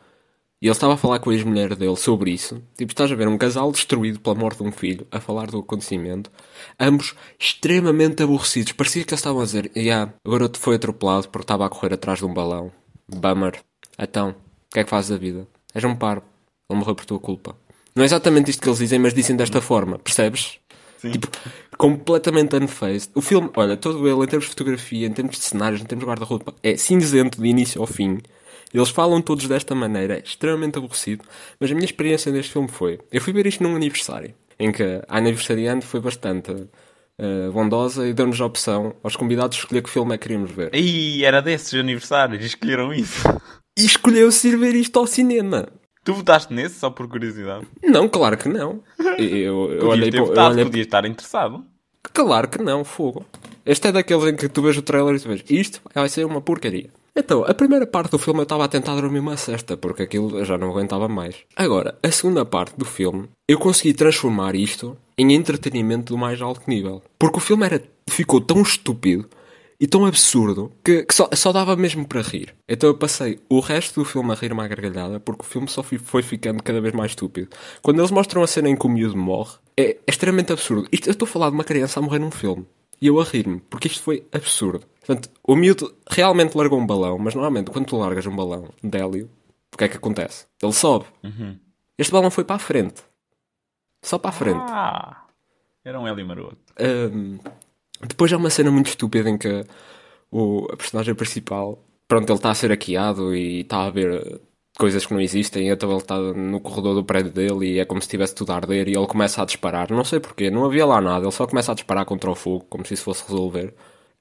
E ele estava a falar com a ex-mulher dele sobre isso. Tipo, estás a ver um casal destruído pela morte de um filho, a falar do acontecimento. Ambos extremamente aborrecidos. Parecia que eles estavam a dizer: yeah, o garoto foi atropelado porque estava a correr atrás de um balão. Bummer. Então, que é que fazes da vida? És um parvo. Ele morreu por tua culpa. Não é exatamente isto que eles dizem, mas dizem desta forma, percebes? Sim. Tipo, completamente unfaced. O filme, olha, todo ele, em termos de fotografia, em termos de cenários, em termos de guarda-roupa, é cinzento de início ao fim. Eles falam todos desta maneira, é extremamente aborrecido. Mas a minha experiência neste filme foi: eu fui ver isto num aniversário, em que a aniversariante foi bastante uh, bondosa e deu-nos a opção aos convidados de escolher que filme é que queríamos ver. E era desses aniversários, escolheram isso e escolheu-se ir ver isto ao cinema. Tu votaste nesse só por curiosidade? Não, claro que não. Eu, eu olhei ter votado, olhei... podias estar interessado. Claro que não, fogo. Este é daqueles em que tu vês o trailer e tu vês isto vai ser uma porcaria. Então, a primeira parte do filme eu estava a tentar dormir uma cesta, porque aquilo eu já não aguentava mais. Agora, a segunda parte do filme, eu consegui transformar isto em entretenimento do mais alto nível. Porque o filme era, ficou tão estúpido e tão absurdo que, que só, só, dava mesmo para rir. Então eu passei o resto do filme a rir-me à gargalhada porque o filme só foi, foi ficando cada vez mais estúpido. Quando eles mostram a cena em que o miúdo morre, é, é extremamente absurdo. Isto, eu estou a falar de uma criança a morrer num filme e eu a rir-me porque isto foi absurdo. Portanto, o miúdo realmente largou um balão, mas normalmente quando tu largas um balão de hélio, o que é que acontece? Ele sobe. Uhum. Este balão foi para a frente. Só para a frente. Ah, era um hélio maroto. Um, depois há uma cena muito estúpida em que o, a personagem principal, pronto, ele está a ser hackeado e está a ver eh, coisas que não existem, então ele está no corredor do prédio dele e é como se estivesse tudo a arder e ele começa a disparar, não sei porquê, não havia lá nada, ele só começa a disparar contra o fogo, como se isso fosse resolver.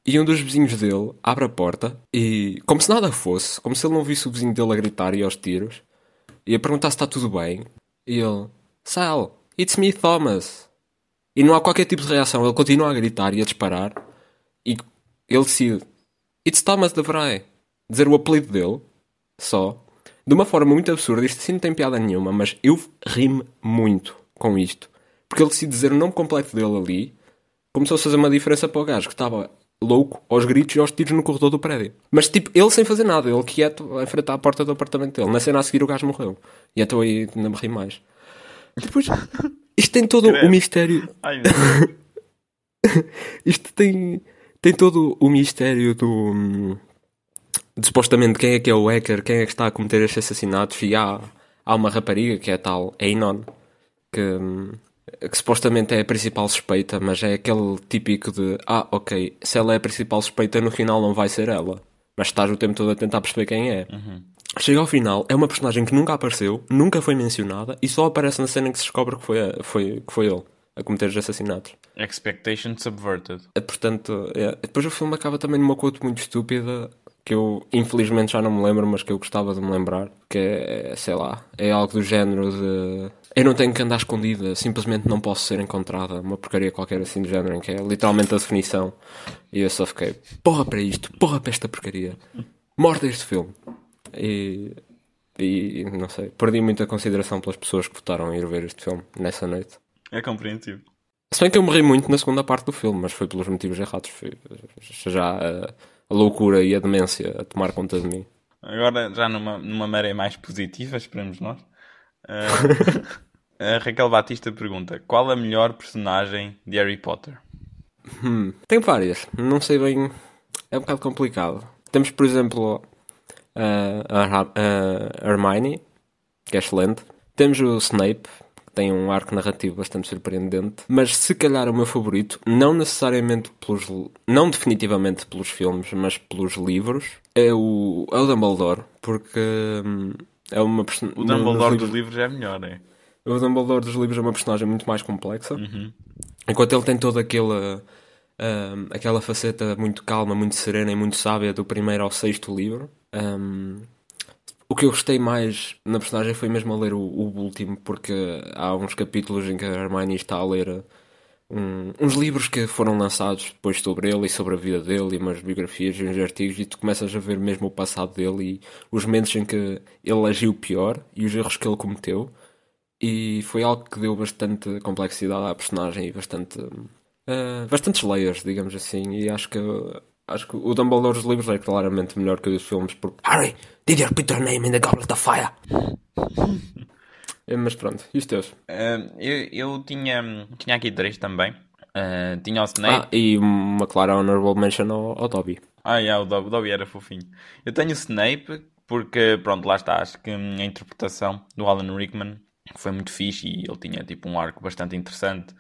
E um dos vizinhos dele abre a porta e, como se nada fosse, como se ele não visse o vizinho dele a gritar e aos tiros, e a perguntar se está tudo bem, e ele, Sal, it's me Thomas. E não há qualquer tipo de reação. Ele continua a gritar e a disparar. E ele decide. It's Thomas DeVry. Dizer o apelido dele. Só. De uma forma muito absurda. Isto sim não tem piada nenhuma. Mas eu rimo muito com isto. Porque ele decide dizer o nome completo dele ali. Começou a fazer uma diferença para o gajo que estava louco aos gritos e aos tiros no corredor do prédio. Mas tipo, ele sem fazer nada. Ele quieto a enfrentar a porta do apartamento dele. Na cena a seguir o gajo morreu. E até aí não me ri mais. Depois... Isto tem todo o mistério. Ai, Isto tem, tem todo o mistério do. De supostamente quem é que é o hacker, quem é que está a cometer estes assassinatos. E há, há uma rapariga que é tal, Anon, que, que supostamente é a principal suspeita, mas é aquele típico de: ah, ok, se ela é a principal suspeita, no final não vai ser ela. Mas estás o tempo todo a tentar perceber quem é. Uhum chega ao final, é uma personagem que nunca apareceu, nunca foi mencionada e só aparece na cena que se descobre que foi, foi, que foi ele a cometer os assassinatos. Expectation subverted. Eh, portanto, é. depois o filme acaba também numa quote muito estúpida que eu infelizmente já não me lembro, mas que eu gostava de me lembrar, que é, sei lá, é algo do género de eu não tenho que andar escondida, simplesmente não posso ser encontrada, uma porcaria qualquer assim do género, em que é literalmente a definição. E eu só fiquei, porra para isto, porra para esta porcaria. Morta este filme e, e não sei, perdi muita consideração pelas pessoas que votaram a ir ver este filme nessa noite. É compreensível. Se bem que eu morri muito na segunda parte do filme, mas foi pelos motivos errados. Foi já a, a loucura e a demência a tomar conta de mim. Agora, já numa, numa maré mais positiva, esperemos nós. Uh, eh, a eh, Raquel Batista pergunta: Qual a melhor personagem de Harry Potter? Hum, tem várias, não sei bem. É um bocado complicado. Temos, por exemplo, a, a Hermione, que é excelente. Temos o Snape, que tem um arco narrativo bastante surpreendente. Mas se calhar o meu favorito, não necessariamente pelos. não definitivamente pelos filmes, mas pelos livros, é o, é o Dumbledore, porque. Hum, é uma O Dumbledore livros... dos livros é melhor, é? O Dumbledore dos livros é uma personagem muito mais complexa. Uhum. Enquanto ele tem todo aquele um, aquela faceta muito calma, muito serena e muito sábia do primeiro ao sexto livro. Um, o que eu gostei mais na personagem foi mesmo a ler o, o último, porque há uns capítulos em que a Hermione está a ler um, uns livros que foram lançados depois sobre ele e sobre a vida dele, e umas biografias e uns artigos, e tu começas a ver mesmo o passado dele e os momentos em que ele agiu pior e os erros que ele cometeu. E foi algo que deu bastante complexidade à personagem e bastante eh, bastantes layers, digamos assim, e acho que acho que o Dumbledore dos livros é claramente melhor que o dos filmes porque Harry, did you put your name in the Goblet of Fire? é, mas pronto, isto é Uh, eu, eu tinha, tinha aqui três também. Uh, tinha o Snape. Ah, e uma clara honorable mention ao, ao Dobby. Ah, yeah, o Dobby, o Dobby era fofinho. Eu tenho o Snape porque, pronto, lá está. Acho que a interpretação do Alan Rickman foi muito fixe e ele tinha tipo um arco bastante interessante.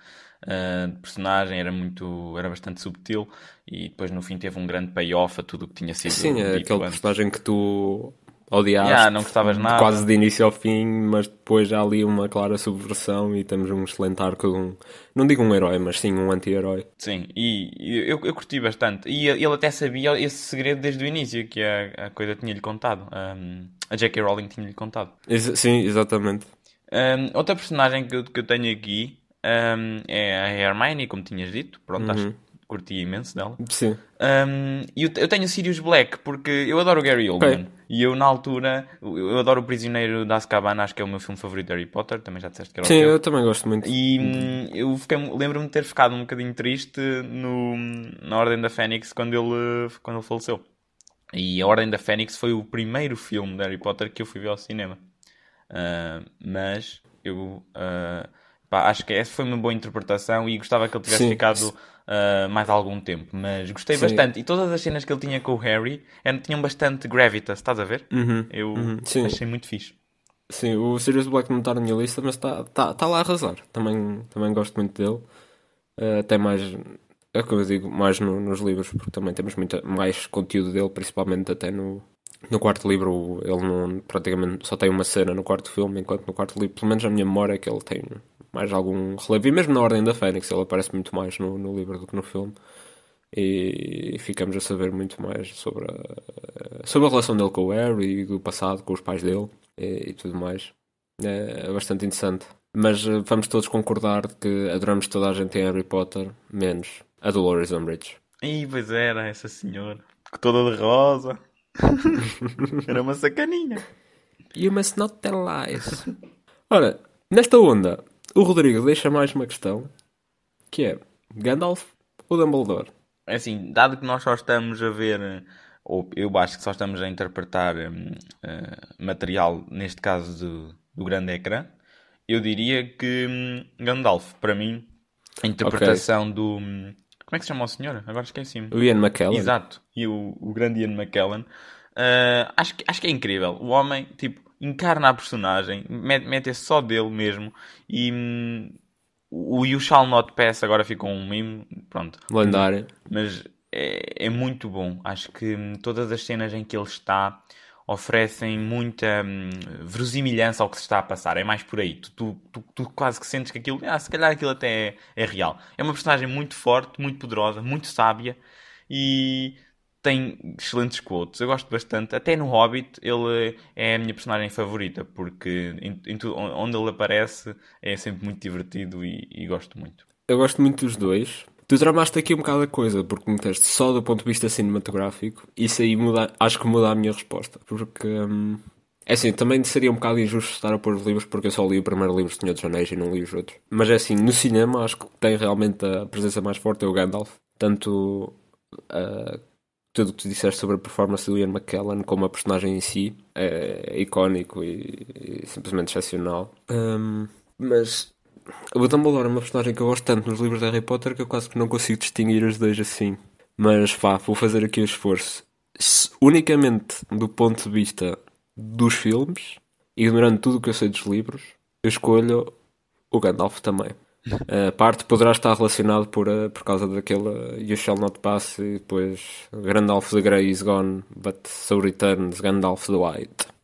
Ah, de personagem, era muito, era bastante subtil e depois no fim teve um grande payoff a tudo o que tinha sido. Sim, é aquele antes. personagem que tu odiaste yeah, não gostavas nada. quase de início ao fim, mas depois há ali uma clara subversão e temos um excelente arco de um, não digo um herói, mas sim um anti-herói. Sim, e eu, eu curti bastante. E ele até sabia esse segredo desde o início, que a, a coisa tinha-lhe contado. Um, a Jackie Rowling tinha-lhe contado. Ex sim, exatamente. Um, outra personagem que eu, que eu tenho aqui um, é a Hermione, como tinhas dito. Pronto, uhum. acho que curti imenso dela. Sim. Um, e eu, eu, tenho Sirius Black, porque eu adoro o Gary Oldman. Okay. E eu, na altura, eu adoro O Prisioneiro da Azkaban, acho que é o meu filme favorito de Harry Potter, também já disseste que era Sim, o sim eu também gosto muito. E hum, eu lembro-me de ter ficado um bocadinho triste no, na Ordem da Fênix quando ele, quando ele faleceu. E a Ordem da Fênix foi o primeiro filme de Harry Potter que eu fui ver ao cinema. Uh, mas eu... Uh, Pá, acho que essa foi uma boa interpretação e gostava que ele tivesse Sim. ficado uh, mais algum tempo, mas gostei Sim. bastante. E todas as cenas que ele tinha com o Harry eram, tinham bastante gravitas, estás a ver? Uhum. Eu uhum. achei muito fixe. Sim, o Sirius Black não está na minha lista, mas está tá, tá lá a arrasar. Também, também gosto muito dele. Uh, até mais, é o que eu digo, mais no, nos livros, porque também temos muita, mais conteúdo dele, principalmente até no, no quarto livro ele não, praticamente só tem uma cena no quarto filme, enquanto no quarto livro, pelo menos na minha memória, é que ele tem mais algum relevo. E mesmo na Ordem da Fênix ele aparece muito mais no, no livro do que no filme. E, e ficamos a saber muito mais sobre a, sobre a relação dele com o Harry, do passado, com os pais dele e, e tudo mais. É, é bastante interessante. Mas eh, vamos todos concordar que adoramos toda a gente em Harry Potter, menos a Dolores Umbridge. Ih, pois era, essa senhora. Toda de rosa. Era uma sacaninha. You must not tell lies. Ora, nesta onda, o Rodrigo deixa mais uma questão, que é Gandalf ou Dumbledore? É assim, dado que nós só estamos a ver, ou eu acho que só estamos a interpretar um, uh, eh, material, neste caso do, do grande ecrã, eu diria que um, Gandalf, para mim, a interpretação okay. do... Um, como é que se chama o senhor? Agora esqueci-me. O Ian McKellen. Exato. E o, o grande Ian McKellen. Uh, acho, que, acho que é incrível. O homem, tipo, encarna a personagem, mete-se só dele mesmo. E hum, o You Shall Not Pass agora ficou um mimo. Pronto. andar. Mas é, é muito bom. Acho que hum, todas as cenas em que ele está oferecem muita hum, verosimilhança ao que se está a passar. É mais por aí. Tu, tu, tu, tu quase que sentes que aquilo, ah, se calhar aquilo até é, é, real. É uma personagem muito forte, muito poderosa, muito sábia e tem excelentes quotes. Eu gosto bastante. Até no Hobbit, ele é a minha personagem favorita, porque em, em tudo, onde ele aparece é sempre muito divertido e, e gosto muito. Eu gosto muito dos dois Tu tramaste aqui um bocado a coisa, porque meteste só do ponto de vista cinematográfico. Isso aí muda, acho que muda a minha resposta. Porque, hum, é assim, também seria um bocado injusto estar a pôr os livros, porque eu só li o primeiro livro de Senhor dos Anéis e não li os outros. Mas é assim, no cinema acho que tem realmente a presença mais forte é o Gandalf. Tanto uh, tudo o que tu disseste sobre a performance do Ian McKellen, como a personagem em si, é, é icónico e, e, simplesmente excepcional. Um, mas o Dumbledore é uma personagem que eu gosto tanto nos livros de Harry Potter que eu quase que não consigo distinguir os dois assim. Mas vá, vou fazer aqui o esforço. esforço. Unicamente do ponto de vista dos filmes, ignorando tudo o que eu sei dos livros, eu escolho o Gandalf também. A parte poderá estar relacionado por, eh, por causa daquela You Shall Not Pass e depois Gandalf the Grey is gone, but so returns Gandalf the White.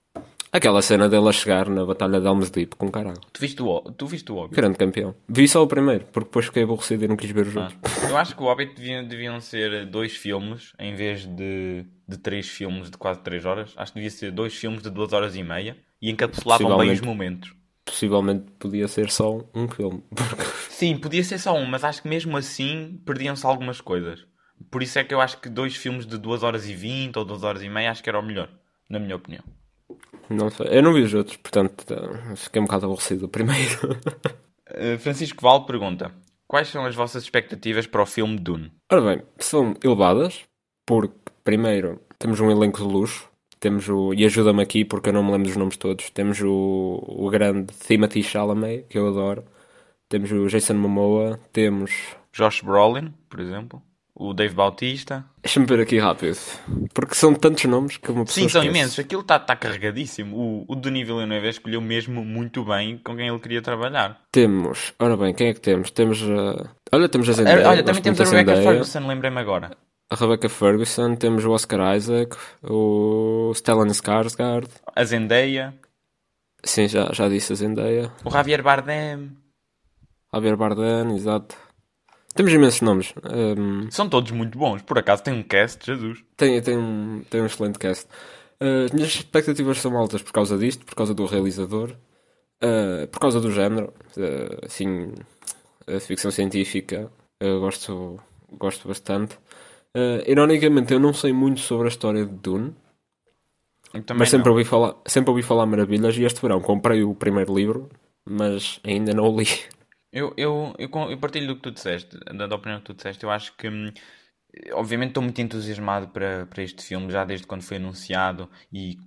Aquela cena dela chegar na Batalha de Helmsdeep com caralho. Tu viste o, tu viste o Hobbit? Grande campeão. Vi só o primeiro, porque depois fiquei aborrecido e não quis ver os ah. outros. Eu acho que o Hobbit deviam, deviam ser dois filmes em vez de, de três filmes de quase três horas. Acho que devia ser dois filmes de duas horas e meia e encapsulavam bem os momentos. Possivelmente podia ser só um filme. Porque... Sim, podia ser só um, mas acho que mesmo assim perdiam-se algumas coisas. Por isso é que eu acho que dois filmes de duas horas e vinte ou duas horas e meia acho que era o melhor, na minha opinião. Não sei. Eu não vi os outros, portanto eh, fiquei um bocado aborrecido primeiro. Eh, Francisco Val pergunta: Quais são as vossas expectativas para o filme Dune? Ora bem, são elevadas, porque primeiro temos um elenco de luxo, temos o. E ajuda-me aqui porque eu não me lembro dos nomes todos. Temos o, o grande Timothy Chalamet, que eu adoro. Temos o Jason Momoa, temos. Josh Brolin, por exemplo o Dave Bautista. Deixa-me ver aqui rápido, porque são tantos nomes que uma pessoa. Sim, são imensos. Aquilo está tá carregadíssimo. O, o Denis Villeneuve escolheu mesmo muito bem com quem ele queria trabalhar. Temos, ora bem, quem é que temos? Temos. Uh... Olha, temos a Zendaya. Olha, também temos a Rebecca Zendaya. Ferguson, lembrei-me agora. A Rebecca Ferguson, temos o Oscar Isaac, o Stellan Skarsgård. A Zendaya. Sim, já, já disse a Zendaya. O Javier Bardem. Javier Bardem, exato. Temos imensos nomes. Um... Ehm, são todos muito bons. Por acaso tem um cast, Jesus. Tem, tem, um, tem um excelente cast. Uh, as minhas expectativas são altas por causa disto, por causa do realizador, uh, por causa do género. Uh, assim, a ficção científica eu gosto, gosto bastante. ironicamente, eu não sei muito sobre a história de Dune. Mas sempre ouvi, falar, sempre ouvi falar maravilhas e este verão comprei o primeiro livro, mas ainda não o li. Eu, eu, eu, eu partilho do que tu disseste, da, da opinião que tu disseste. Eu acho que, hum, obviamente, estou muito entusiasmado para, para este filme, já desde quando foi anunciado. E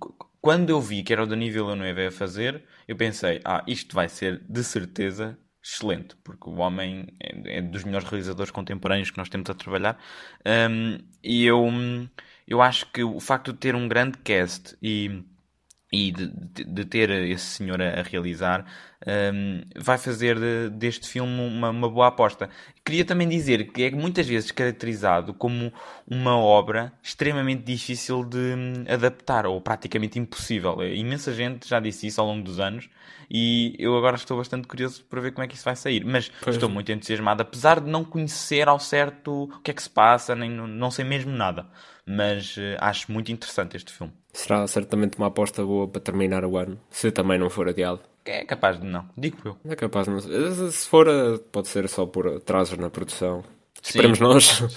quando eu vi que era o Denis Villeneuve a fazer, eu pensei, ah, isto vai ser, de certeza, excelente, porque o homem é, é dos melhores realizadores contemporâneos que nós temos a trabalhar. Um, e eu, hum, eu acho que o facto de ter um grande cast e, e de, de ter esse senhor a, a realizar um, vai fazer de, eh, deste filme uma, uma, boa aposta. Queria também dizer que é muitas vezes caracterizado como uma obra extremamente difícil de hum, adaptar, ou praticamente impossível. Eh, imensa gente já disse isso ao longo dos anos, e eu agora estou bastante curioso para ver como é que isso vai sair. Mas pois. estou muito entusiasmado, apesar de não conhecer ao certo o que é que se passa, nem, não sei mesmo nada. Mas uh, acho muito interessante este filme. Será certamente uma aposta boa para terminar o ano, se também não for adiado. É capaz de não, digo eu. É capaz de eh, não. Se for, eh, pode ser só por atrasos na produção. Sim. Esperemos nós. Sim.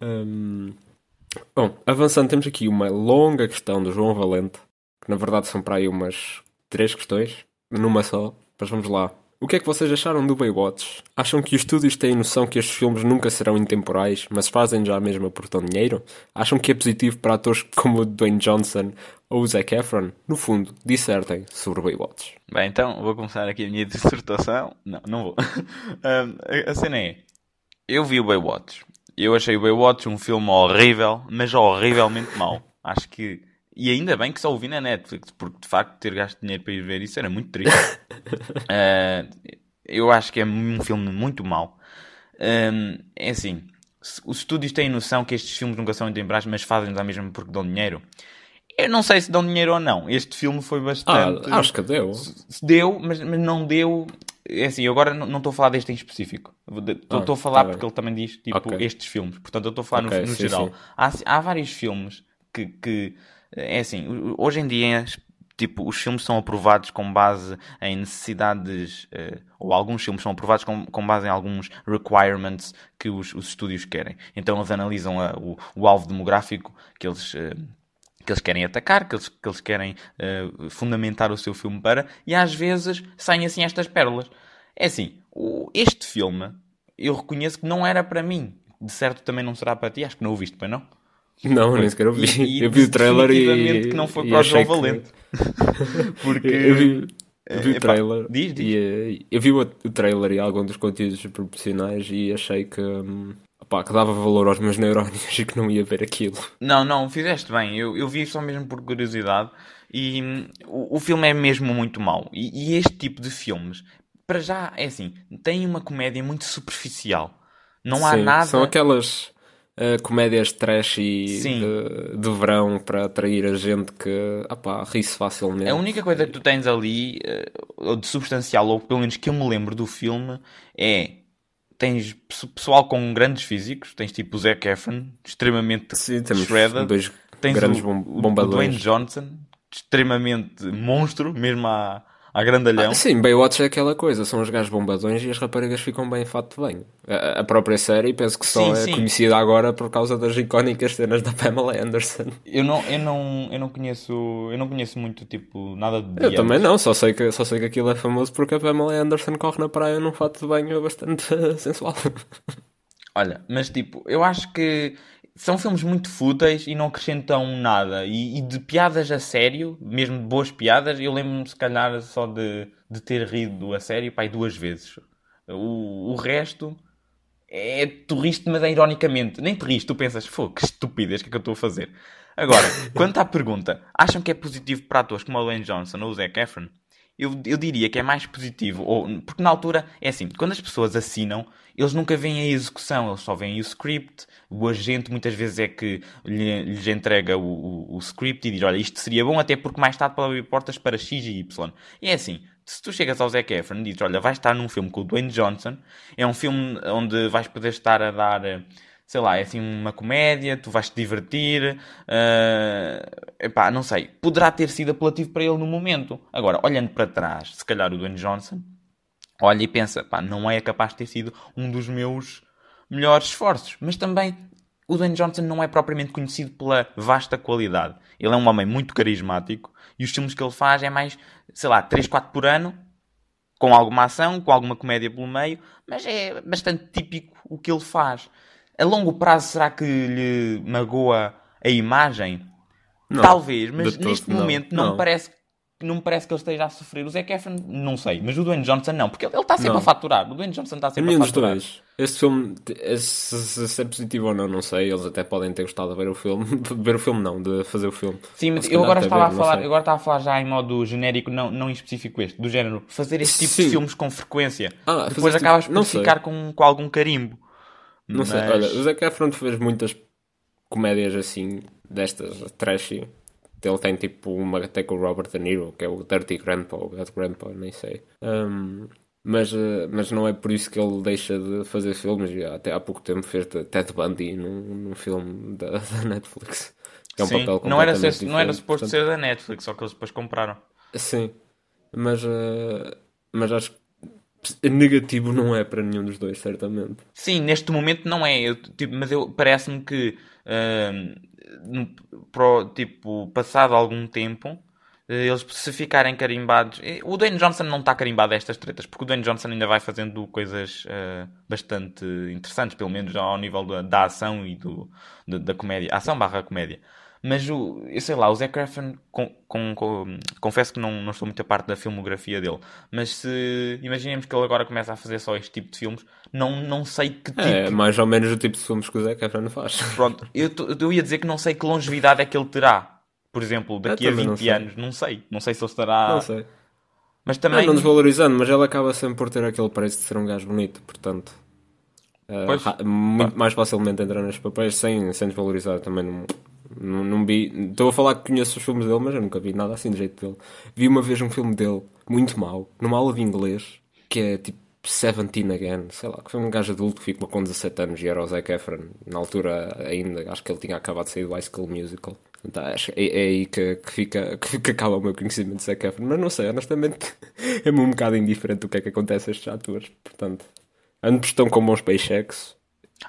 um, bom, avançando, temos aqui uma longa questão do João Valente, que na verdade são para aí umas três questões, numa só, mas vamos lá. O que é que vocês acharam do Baywatch? Acham que os estúdios têm noção que estes filmes nunca serão intemporais, mas fazem já mesmo a portão dinheiro? Acham que é positivo para atores como o Dwayne Johnson ou o Zac Efron, no fundo, dissertem sobre Baywatch. Bem, então vou começar aqui a minha dissertação. Não, não vou. um, a cena é: eu vi o Baywatch. Eu achei o Baywatch um filme horrível, mas horrivelmente mau. Acho que. E ainda bem que só o vi na Netflix, porque de facto ter gasto dinheiro para ir ver isso era muito triste. uh, eu acho que é um filme muito mau. é assim: os estúdios têm noção que estes filmes nunca são muito em mas fazem-nos à mesma porque dão dinheiro. Eu não sei se dão dinheiro ou não. Este filme foi bastante. Ah, acho que deu. Deu, mas, mas não deu. É assim, eu agora não estou a falar deste em específico. Estou ah, a falar tá porque ele também diz tipo okay. estes filmes. Portanto, eu estou a falar okay, no, no sim, geral. Sim. Há, há vários filmes que, que. É assim, hoje em dia tipo, os filmes são aprovados com base em necessidades, uh, ou alguns filmes são aprovados com, com base em alguns requirements que os, os estúdios querem. Então eles analisam a, o, o, alvo demográfico que eles uh, que eles querem atacar, que eles, que eles querem uh, fundamentar o seu filme para, e às vezes saem assim estas pérolas. É assim, o, este filme eu reconheço que não era para mim. De certo também não será para ti, acho que não o viste, pois não? Não, nem sequer ouvi. eu vi o trailer e. que não foi para o João Valente. Que... Porque. Eu vi, eu eh, vi o trailer. diz, diz. E, eh, eu vi o, o trailer e algum dos conteúdos proporcionais e achei que. Hum, pá, que dava valor aos meus neurónios e que não ia ver aquilo. Não, não, fizeste bem. Eu, eu vi só mesmo por curiosidade. E hum, o, o, filme é mesmo muito mau. E, e este tipo de filmes, para já, é assim, tem uma comédia muito superficial. Não há Sim, nada. São aquelas. Uh, comédias trash e de, de, verão para atrair a gente que opá, ah ri-se facilmente. A única coisa que tu tens ali, uh, de substancial, ou pelo menos que eu me lembro do filme, é tens pessoal com grandes físicos, tens tipo o Zac Efron, extremamente Sim, shredded. dois tens grandes o, bom, o Dwayne Johnson, extremamente monstro, mesmo a a grandalhão. Ah, sim, Baywatch é aquela coisa, são os gajos bombadões e as raparigas ficam bem fato de banho. A, a própria série penso que só sim, é sim. conhecida agora por causa das icónicas cenas da Pamela Anderson. Eu não, eu não, eu não conheço, eu não conheço muito tipo nada de Eu também não, só sei que só sei que aquilo é famoso porque a Pamela Anderson corre na praia num fato de banho bastante sensual. Olha, mas tipo, eu acho que são filmes muito fúteis e não acrescentam nada. E, e, de piadas a sério, mesmo de boas piadas, eu lembro-me se calhar só de, de ter rido a sério pai, duas vezes. O, o resto é turrista, mas é ironicamente. Nem turrista, tu pensas, fô, que estupidez que é que eu estou a fazer. Agora, quanto à pergunta, acham que é positivo para atores como o Lane Johnson ou o Zac Efron? Eu, eu diria que é mais positivo, ou, porque na altura é assim, quando as pessoas assinam, eles nunca veem a execução, eles só veem o script, o agente muitas vezes é que lhe, lhes entrega o, o, o, script e diz: Olha, isto seria bom, até porque mais tarde pode abrir portas para X e Y. E é assim: se tu chegas ao Zac Efron e dizes: Olha, vais estar num filme com o Dwayne Johnson, é um filme onde vais poder estar a dar sei lá, é assim uma comédia, tu vais te divertir, uh, epá, não sei, poderá ter sido apelativo para ele no momento. Agora, olhando para trás, se calhar o Dwayne Johnson olha e pensa, pá, não é capaz de ter sido um dos meus melhores esforços. Mas também o Dwayne Johnson não é propriamente conhecido pela vasta qualidade. Ele é um homem muito carismático e os filmes que ele faz é mais, sei lá, 3, 4 por ano, com alguma ação, com alguma comédia pelo meio, mas é bastante típico o que ele faz. A longo prazo, será que lhe magoa a imagem? Não, Talvez, mas neste momento não, não, não. parece não me parece que ele esteja a sofrer. O Zac Efron, não sei, mas o Dwayne Johnson não, porque ele está sempre não. a faturar. O Dwayne Johnson está sempre a faturar. Dos dois. esse filme, se, se é positivo ou não, não sei. Eles até podem ter gostado de ver o filme, de ver o filme não, de fazer o filme. Sim, mas eu agora estava a, ver, a falar, agora estava a falar já em modo genérico, não, não em específico este, do género fazer este tipo Sim. de filmes com frequência. Ah, Depois tipo, acabas tipo... por ficar com, com algum carimbo. Não mas... sei, olha, o Zac Efron fez muitas comédias assim, destas trashy ele tem tipo uma até com o Robert De Niro, que é o Dirty Grandpa, ou Bad Grandpa, nem sei. Um, mas, eh, mas não é por isso que ele deixa de fazer filmes. Até há pouco tempo fez Ted Bundy num, num filme da, da Netflix. É um Sim, não era, ser, não era suposto portanto... ser da Netflix, só que eles depois compraram. Sim, mas, uh, mas acho que negativo não é para nenhum dos dois, certamente. Sim, neste momento não é, eu, tipo, mas eu, parece-me que uh, pro, tipo, passado algum tempo, eh, eles se ficarem carimbados. O Dwayne Johnson não está carimbado a estas tretas, porque o Dwayne Johnson ainda vai fazendo coisas uh, bastante interessantes, pelo menos ao nível da, da ação e do, da, da comédia. Ação barra comédia. Mas o, eu sei lá, o Zac Efron, com, com, com, confesso que não, não estou muito a parte da filmografia dele, mas se imaginemos que ele agora começa a fazer só este tipo de filmes, não, não sei que é, tipo. É, mais ou menos o tipo de filmes que o Zac Efron faz. Pronto, eu, eu ia dizer que não sei que longevidade é que ele terá. Por exemplo, daqui a 20 não anos, não sei. Não sei se ele estará. Não sei. Mas também. Não, não desvalorizando, mas ele acaba sempre por ter aquele preço de ser um gajo bonito, portanto. Uh, muito mais facilmente entrar nos papéis sem, sem desvalorizar também. Não, não vi. Estou a falar que conheço os filmes dele, mas eu nunca vi nada assim do jeito dele. Vi uma vez um filme dele, muito mau, numa aula de inglês, que é tipo 17 Again, sei lá, que foi um gajo adulto que ficou com 17 anos e era o Zac Efron. Na altura ainda, acho que ele tinha acabado de sair do High School Musical. Então, é, é, aí que, que, fica, que, que acaba o meu conhecimento de Zac Efron. Mas não sei, honestamente, é-me um bocado indiferente o que é que acontece a estes atores. Portanto, ambos estão com bons paychecks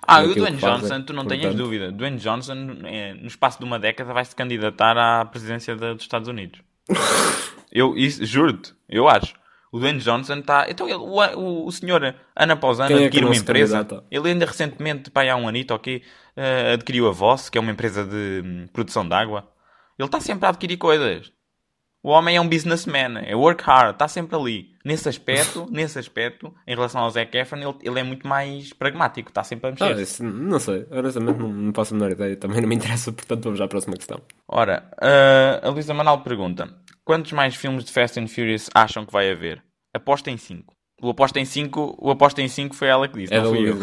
ah, é é o Dwayne Johnson, tu não portanto... tenhas dúvida. Dwayne Johnson, eh, no espaço de uma década, vai se candidatar à presidência dos Estados Unidos. eu juro-te, eu acho. O Dwayne Johnson está. Então, ele, o, o, senhor, ano após ano, é adquire uma empresa. Candidata? Ele ainda recentemente, ir há um anito, ok, uh, eh, adquiriu a Voss, que é uma empresa de um, produção de água. Ele está sempre a adquirir coisas. O homem é um businessman, é work hard, está sempre ali nesse aspecto, nesse aspecto, em relação ao Zac Efron, ele, ele é muito mais pragmático, está sempre a mexer. Ah, isso, não sei, honestamente não, não faço a menor ideia, também não me interessa, portanto vamos à próxima questão. Ora, uh, a Luísa Manal pergunta: quantos mais filmes de Fast and Furious acham que vai haver? Aposta em 5. O aposta em 5, o aposta em 5 foi ela que disse, é não fui eu.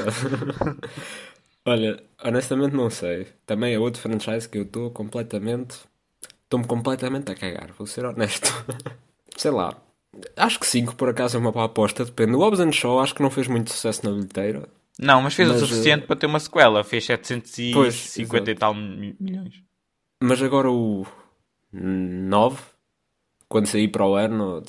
Olha, honestamente não sei. Também é outro franchise que eu estou completamente. Estou-me completamente a cagar, vou ser honesto. sei lá, Acho que 5 por acaso é uma boa aposta, depende. O Hobbs Shaw acho que não fez muito sucesso na bilheteira. Não, mas fez mas, o suficiente uh... para ter uma sequela. Fez 750 pois, e tal milhões. Mas agora o 9, quando sair para o ano,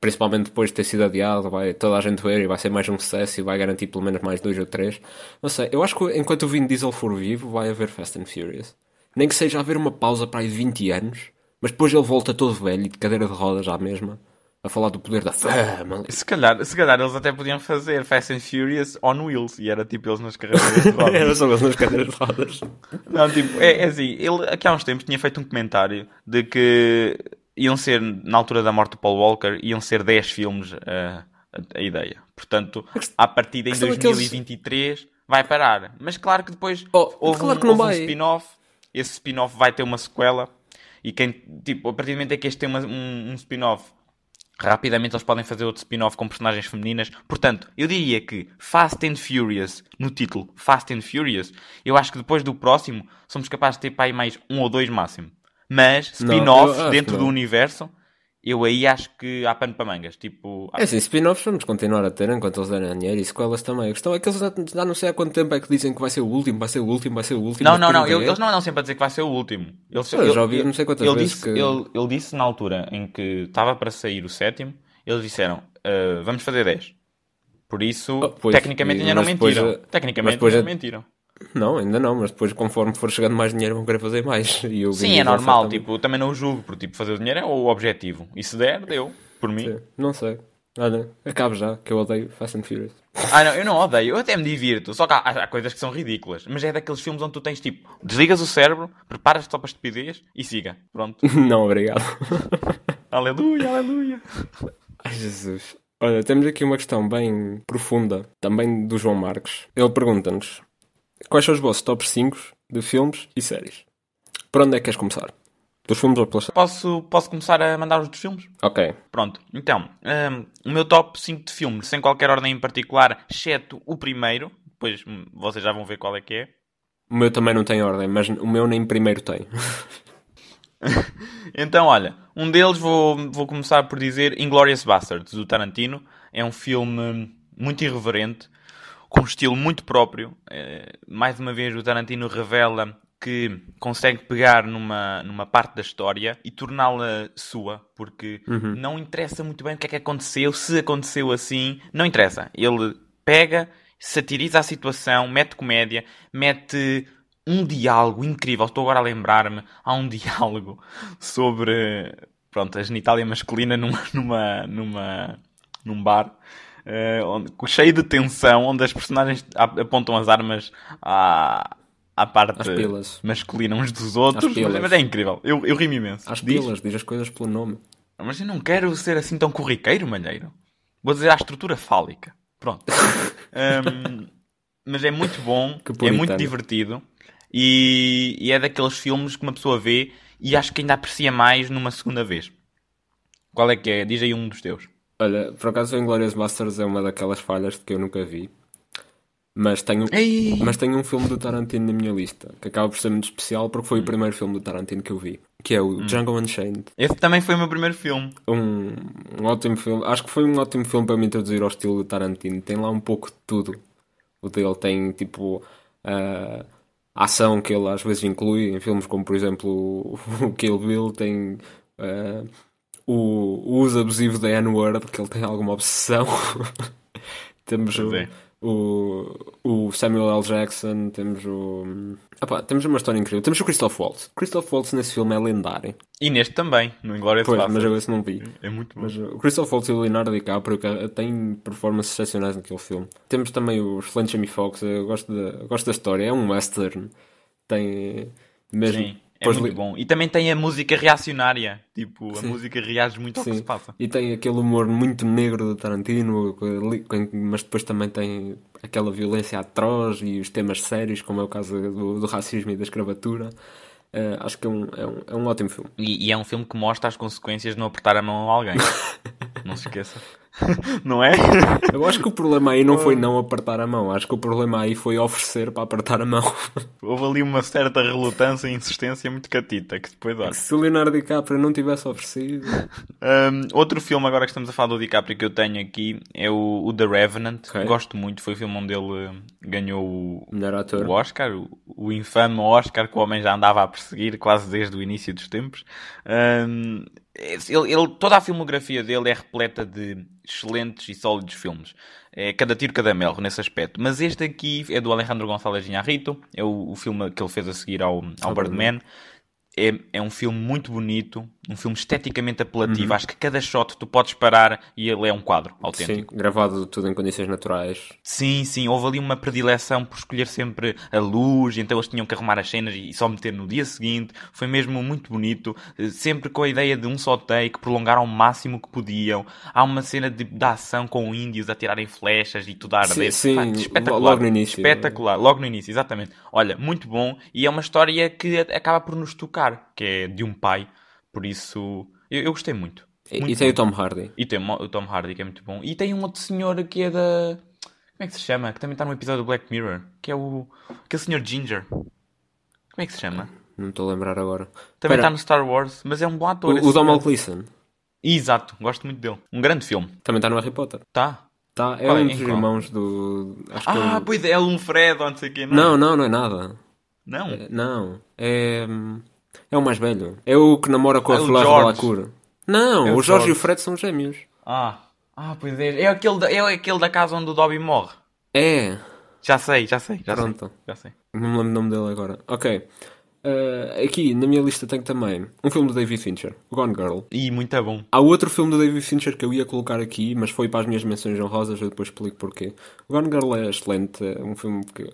principalmente depois de ter sido adiado, vai toda a gente ver e vai ser mais um sucesso e vai garantir pelo menos mais dois ou três. Não sei, eu acho que enquanto o Vin Diesel for vivo, vai haver Fast and Furious. Nem que seja haver uma pausa para aí de 20 anos, mas depois ele volta todo velho e de cadeira de rodas à mesma a falar do poder da fama. Se calhar, se calhar eles até podiam fazer Fast and Furious on Wheels e era tipo eles nas carreiras de rodas. era só eles nas carreiras de rodas. Não, tipo, é, é assim, ele aqui há uns tempos tinha feito um comentário de que iam ser, na altura da morte do Paul Walker, iam ser 10 filmes eh, a, a, ideia. Portanto, à partida em 2023 é vai parar. Mas claro que depois oh, houve, claro um, um spin-off, esse spin-off vai ter uma sequela. E quem, tipo, a partir do momento em que este tem uma, um, um spin-off Rapidamente eles podem fazer outro spin-off com personagens femininas. Portanto, eu diria que Fast and Furious, no título Fast and Furious, eu acho que depois do próximo somos capazes de ter para aí mais um ou dois máximo. Mas spin-offs dentro do universo, eu aí acho que há pano para mangas. Tipo, há... É assim, spin-offs vamos continuar a ter enquanto eles derem dinheiro e sequelas também. A questão é que eles já não sei há quanto tempo é que dizem que vai ser o último, vai ser o último, vai ser o último. Não, não, não. Eu, eles não andam sempre a dizer que vai ser o último. Eles, eu, eu já ouvi não sei quantas ele vezes disse, que... Ele, ele, disse na altura em que estava para sair o sétimo, eles disseram, uh, vamos fazer 10. Por isso, oh, pois, tecnicamente ainda não mentiram. tecnicamente depois, mentiram. Não, ainda não, mas depois conforme for chegando mais dinheiro vão querer fazer mais. E eu Sim, é normal, também. tipo, também não julgo, porque tipo, fazer o dinheiro é o objetivo. E se der, deu, por mim. Sim, não sei. Olha, acabo já, que eu odeio Fast and Furious. Ah, não, eu não odeio, eu até me divirto. Só que há, há, coisas que são ridículas. Mas é daqueles filmes onde tu tens tipo, desligas o cérebro, preparas-te só para estupidez e siga. Pronto. não, obrigado. aleluia, aleluia. Ai, Jesus. Olha, temos aqui uma questão bem profunda, também do João Marques. Ele pergunta-nos: Quais são os vossos top 5 de filmes e séries? Por onde é que queres começar? Dos filmes ou pelas posso, posso começar a mandar os dos filmes? Ok. Pronto, então, um, o meu top 5 de filmes, sem qualquer ordem em particular, exceto o primeiro, depois hum, vocês já vão ver qual é que é. O meu também não tem ordem, mas o meu nem primeiro tem. então, olha, um deles vou, vou começar por dizer Inglorious Bastards, do Tarantino. É um filme muito irreverente, com um estilo muito próprio. É, mais uma vez, o Tarantino revela que consegue pegar numa, numa parte da história e torná-la sua, porque uhum. não interessa muito bem o que é que aconteceu, se aconteceu assim, não interessa. Ele pega, satiriza a situação, mete comédia, mete um diálogo incrível. Estou agora a lembrar-me, há um diálogo sobre pronto, a genitália masculina numa, numa, numa, num bar eh, onde cheio de tensão, onde as personagens apontam as armas à, à parte masculina uns dos outros. Mas, é incrível, eu, eu rimo imenso. Às pilas, diz as coisas pelo nome. Mas eu não quero ser assim tão corriqueiro, malheiro. Vou dizer à estrutura fálica. Pronto. um, mas é muito bom, é muito divertido. E, e, é daqueles filmes que uma pessoa vê e acho que ainda aprecia mais numa segunda vez. Qual é que é? Diz aí um dos teus. Olha, por acaso o Inglourious Masters é uma daquelas falhas que eu nunca vi. Mas tenho, mas tenho um filme do Tarantino na minha lista, que acaba por ser muito especial porque foi hum. o primeiro filme do Tarantino que eu vi, que é o hum. Django Unchained. Esse também foi o meu primeiro filme. Um, um ótimo filme. Acho que foi um ótimo filme para me introduzir ao estilo do Tarantino. Tem lá um pouco de tudo. O dele tem, tipo, uh, ah, a ação que ele às vezes inclui em filmes como, por exemplo, o Kill Bill. Tem uh, o, o uso abusivo da N-word, que ele tem alguma obsessão. temos o, é. o, o, Samuel L. Jackson, temos o. Opa, temos uma história incrível. Temos o Christoph Waltz. Christoph Waltz nesse filme é lendário. E neste também, no Inglourious Pois, Basta. mas eu esse não vi. É muito bom. Mas o Christoph Waltz e o Leonardo DiCaprio têm performances excepcionais naquele filme. Temos também o excelente Jamie Foxx. Eu gosto, de, gosto da história. É um western. Tem mesmo... Sim é pois muito li... bom. E também tem a música reacionária. Tipo, Sim. a música reage muito ao que se passa. E tem aquele humor muito negro do Tarantino, mas depois também tem aquela violência atroz e os temas sérios, como é o caso do, do racismo e da escravatura. Uh, acho que é um, é um, é um ótimo filme. E, e, é um filme que mostra as consequências de não apertar a mão a alguém. não se esqueça. não é? Eu acho que o problema aí não foi não apertar a mão, acho que o problema aí foi oferecer para apertar a mão. Houve ali uma certa relutância e insistência muito catita, que depois olha. se o Leonardo DiCaprio não tivesse oferecido. Um, outro filme, agora que estamos a falar do DiCaprio, que eu tenho aqui é o, o The Revenant. Okay. Gosto muito, foi o filme onde ele hum, ganhou o, ator. o Oscar, o, o infame Oscar que o homem já andava a perseguir quase desde o início dos tempos. Um, ele, ele, toda a filmografia dele é repleta de excelentes e sólidos filmes. É cada tiro, cada melro nesse aspecto. Mas este aqui é do Alejandro González Inharrito. É o, o filme que ele fez a seguir ao, ao Birdman. Birdman é, é, um filme muito bonito, um filme esteticamente apelativo. Uhum. Acho que cada shot tu podes parar e ele é um quadro autêntico. Sim, gravado tudo em condições naturais. Sim, sim, houve ali uma predileção por escolher sempre a luz, então eles tinham que arrumar as cenas e só meter no dia seguinte. Foi mesmo muito bonito, eh, sempre com a ideia de um só take, prolongar ao máximo que podiam. Há uma cena de, de ação com índios a tirarem flechas e tudo a arder. Sim, sim. espetacular. Logo no início. Espetacular, logo no início, exatamente. Olha, muito bom e é uma história que acaba por nos tocar que é de um pai. Por isso, eu, eu gostei muito. e tem o Tom Hardy. E tem o Tom Hardy, que é muito bom. E tem um outro senhor que é da. Como é que se chama? Que também está num episódio do Black Mirror. Que é o. Aquele senhor Ginger. Como é que se chama? Não estou a lembrar agora. Também está no Star Wars, mas é um bom ator. O, o Donald Gleason. Exato, gosto muito dele. Um grande filme. Também está no Harry Potter. Está. Tá, tá é, é um dos irmãos do. Acho que é ah, é pois é, é um Fred ou não sei o quê, não? É? Não, não, não é nada. Não? É, não. É. Hum, é o mais velho. É o que namora com a é Flor da Não, é o, o Jorge, Jorge, e o Fred são gêmeos. Ah, ah pois é. É aquele, da, é aquele da casa onde o Dobby morre. É. Já sei, já sei. Já Pronto. Sei, já sei. Não me lembro o nome dele agora. Ok. Uh, aqui na minha lista tenho também um filme do David Fincher, Gone Girl. E muito é bom. Há outro filme do David Fincher que eu ia colocar aqui, mas foi para as minhas menções honrosas, eu depois explico porquê. Gone Girl é excelente, é um filme que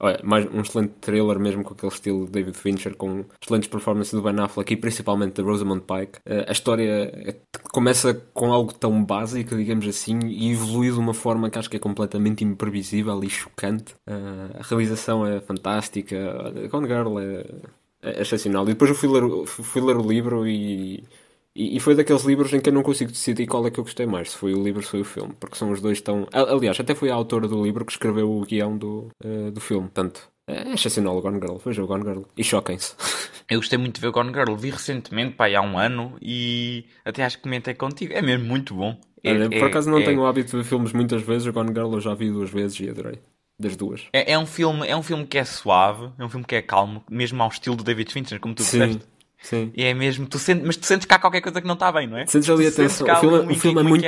Olha, mais um excelente trailer mesmo com aquele estilo de David Fincher, com excelentes performances do Ben Affleck e principalmente da Rosamund Pike. Eh, a história é começa com algo tão básico, digamos assim, e evolui de uma forma que acho que é completamente imprevisível e chocante. Eh, a realização é fantástica, a Gone Girl é, é excepcional. E depois eu fui ler, fui ler o livro e e, e, foi daqueles livros em que eu não consigo decidir qual é que eu gostei mais, se foi o livro ou se foi o filme, porque são os dois tão. Aliás, até foi a autora do livro que escreveu o guião do, uh, do filme, tanto. É excepcional o Gone Girl, veja o Gone Girl e choquem-se. Eu gostei muito de ver o Gone Girl, vi recentemente, pá, há um ano e até acho que comentei contigo, é mesmo muito bom. É, por é, acaso não é... tenho o hábito de ver filmes muitas vezes, o Gone Girl eu já vi duas vezes e adorei das duas. É, é, um filme, é um filme que é suave, é um filme que é calmo, mesmo ao estilo do David Fincher, como tu Sim. disseste. Sim. E é mesmo, tu sentes, mas tu sentes cá qualquer coisa que não está bem, não é? Sentes ali a tensão. O filme, o, filme é, é muito,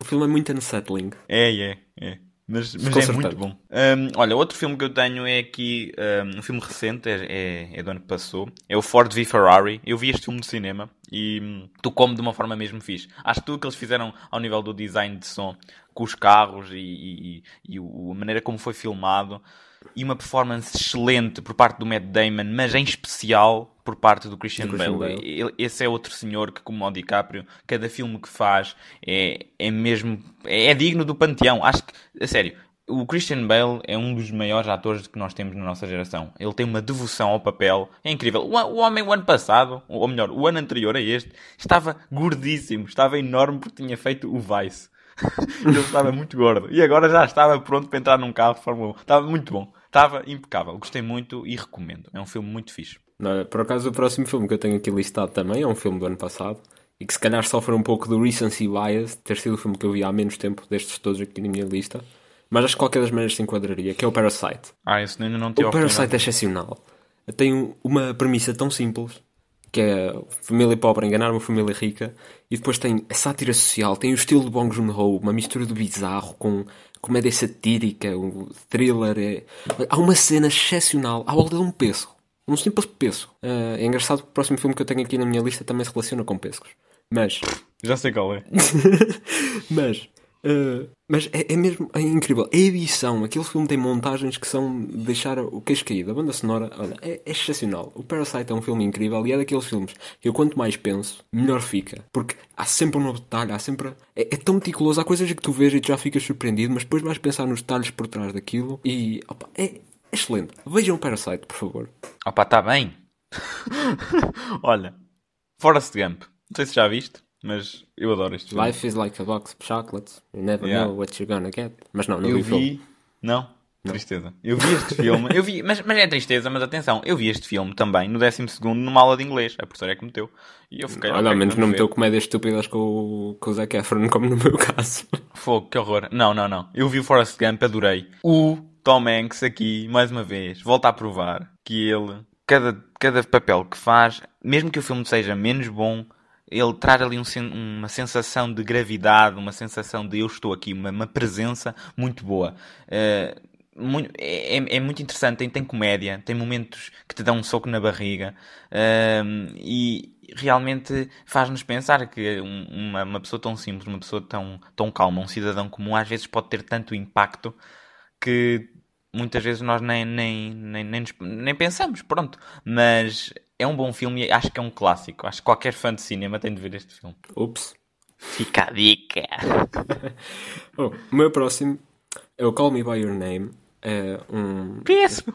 o filme é muito unsettling. É, é, é. Mas, mas é muito bom. Um, olha, outro filme que eu tenho é aqui, um, um filme recente, é, é, é, do ano que passou, é o Ford v Ferrari. Eu vi este filme no cinema e hum, tocou de uma forma mesmo fixe. Acho tudo que eles fizeram ao nível do design de som, com os carros e, e, e, e a maneira como foi filmado e uma performance excelente por parte do Matt Damon, mas em especial por parte do Christian, Christian Bale. Bale. Esse é outro senhor que, como o DiCaprio, cada filme que faz é, é mesmo. É, é, digno do panteão. Acho que, a sério, o Christian Bale é um dos maiores atores que nós temos na nossa geração. Ele tem uma devoção ao papel, é incrível. O, homem, o ano passado, ou melhor, o ano anterior a este, estava gordíssimo, estava enorme porque tinha feito o Vice. eu estava muito gordo. E agora já estava pronto para entrar num carro de Fórmula 1. Estava muito bom. Estava impecável. Gostei muito e recomendo. É um filme muito fixe. Não, por acaso, o próximo filme que eu tenho aqui listado também é um filme do ano passado e que se calhar sofre um pouco do recency bias, ter sido o filme que eu vi há menos tempo destes todos aqui na minha lista. Mas acho que qualquer das maneiras se enquadraria, que é o Parasite. Ah, esse ainda não, não O Parasite é excepcional. Tem uma premissa tão simples, que é família pobre enganar uma família rica, e depois tem a sátira social, tem o estilo de Bong Joon-ho, uma mistura do bizarro com comédia satírica, o thriller. É... Há uma cena excepcional, há algo de um pesco um simples peso. Uh, é engraçado que o próximo filme que eu tenho aqui na minha lista também se relaciona com pescos, mas... Já sei qual é. mas Uh, mas é, é mesmo é incrível. É a edição. Aquele filme tem montagens que são deixar o queixo caído. A banda sonora, olha, é, é, excepcional. O Parasite é um filme incrível e é daqueles filmes que eu quanto mais penso, melhor fica. Porque há sempre um novo detalhe, há sempre. É, é tão meticuloso. Há coisas que tu vês e tu já ficas surpreendido, mas depois vais pensar nos detalhes por trás daquilo e. Opa, é excelente. Vejam o Parasite, por favor. Opa, está bem. olha, Forrest Gump. Não sei se já viste. Mas eu adoro este filme. Life is like a box of chocolates. You never yeah. know what you're gonna get. Mas não, não eu vi, vi... Não. não. Tristeza. Eu vi este filme, eu vi, mas, mas é tristeza, mas atenção, eu vi este filme também no 12 numa aula de inglês. A professora é que meteu. E eu fiquei. Olha, ao menos não meteu comédias estúpidas com, com o Zac Efron, como no meu caso. Fogo, que horror. Não, não, não. Eu vi o Forrest Gump, adorei. O Tom Hanks aqui, mais uma vez, volta a provar que ele, cada, cada papel que faz, mesmo que o filme seja menos bom, ele traz ali um, uma sensação de gravidade, uma sensação de eu estou aqui, uma, uma presença muito boa. Uh, eh, muito, é, é, é, muito interessante, tem, tem, comédia, tem momentos que te dão um soco na barriga uh, e realmente faz-nos pensar que uma, uma, pessoa tão simples, uma pessoa tão, tão calma, um cidadão comum, às vezes pode ter tanto impacto que muitas vezes nós nem, nem, nem, nem, nem pensamos, pronto. Mas é um bom filme acho que é um clássico. Acho que qualquer fã de cinema tem de ver este filme. Ups. Fica a dica. Bom, o meu próximo é o Call Me By Your Name. É um... Pesco!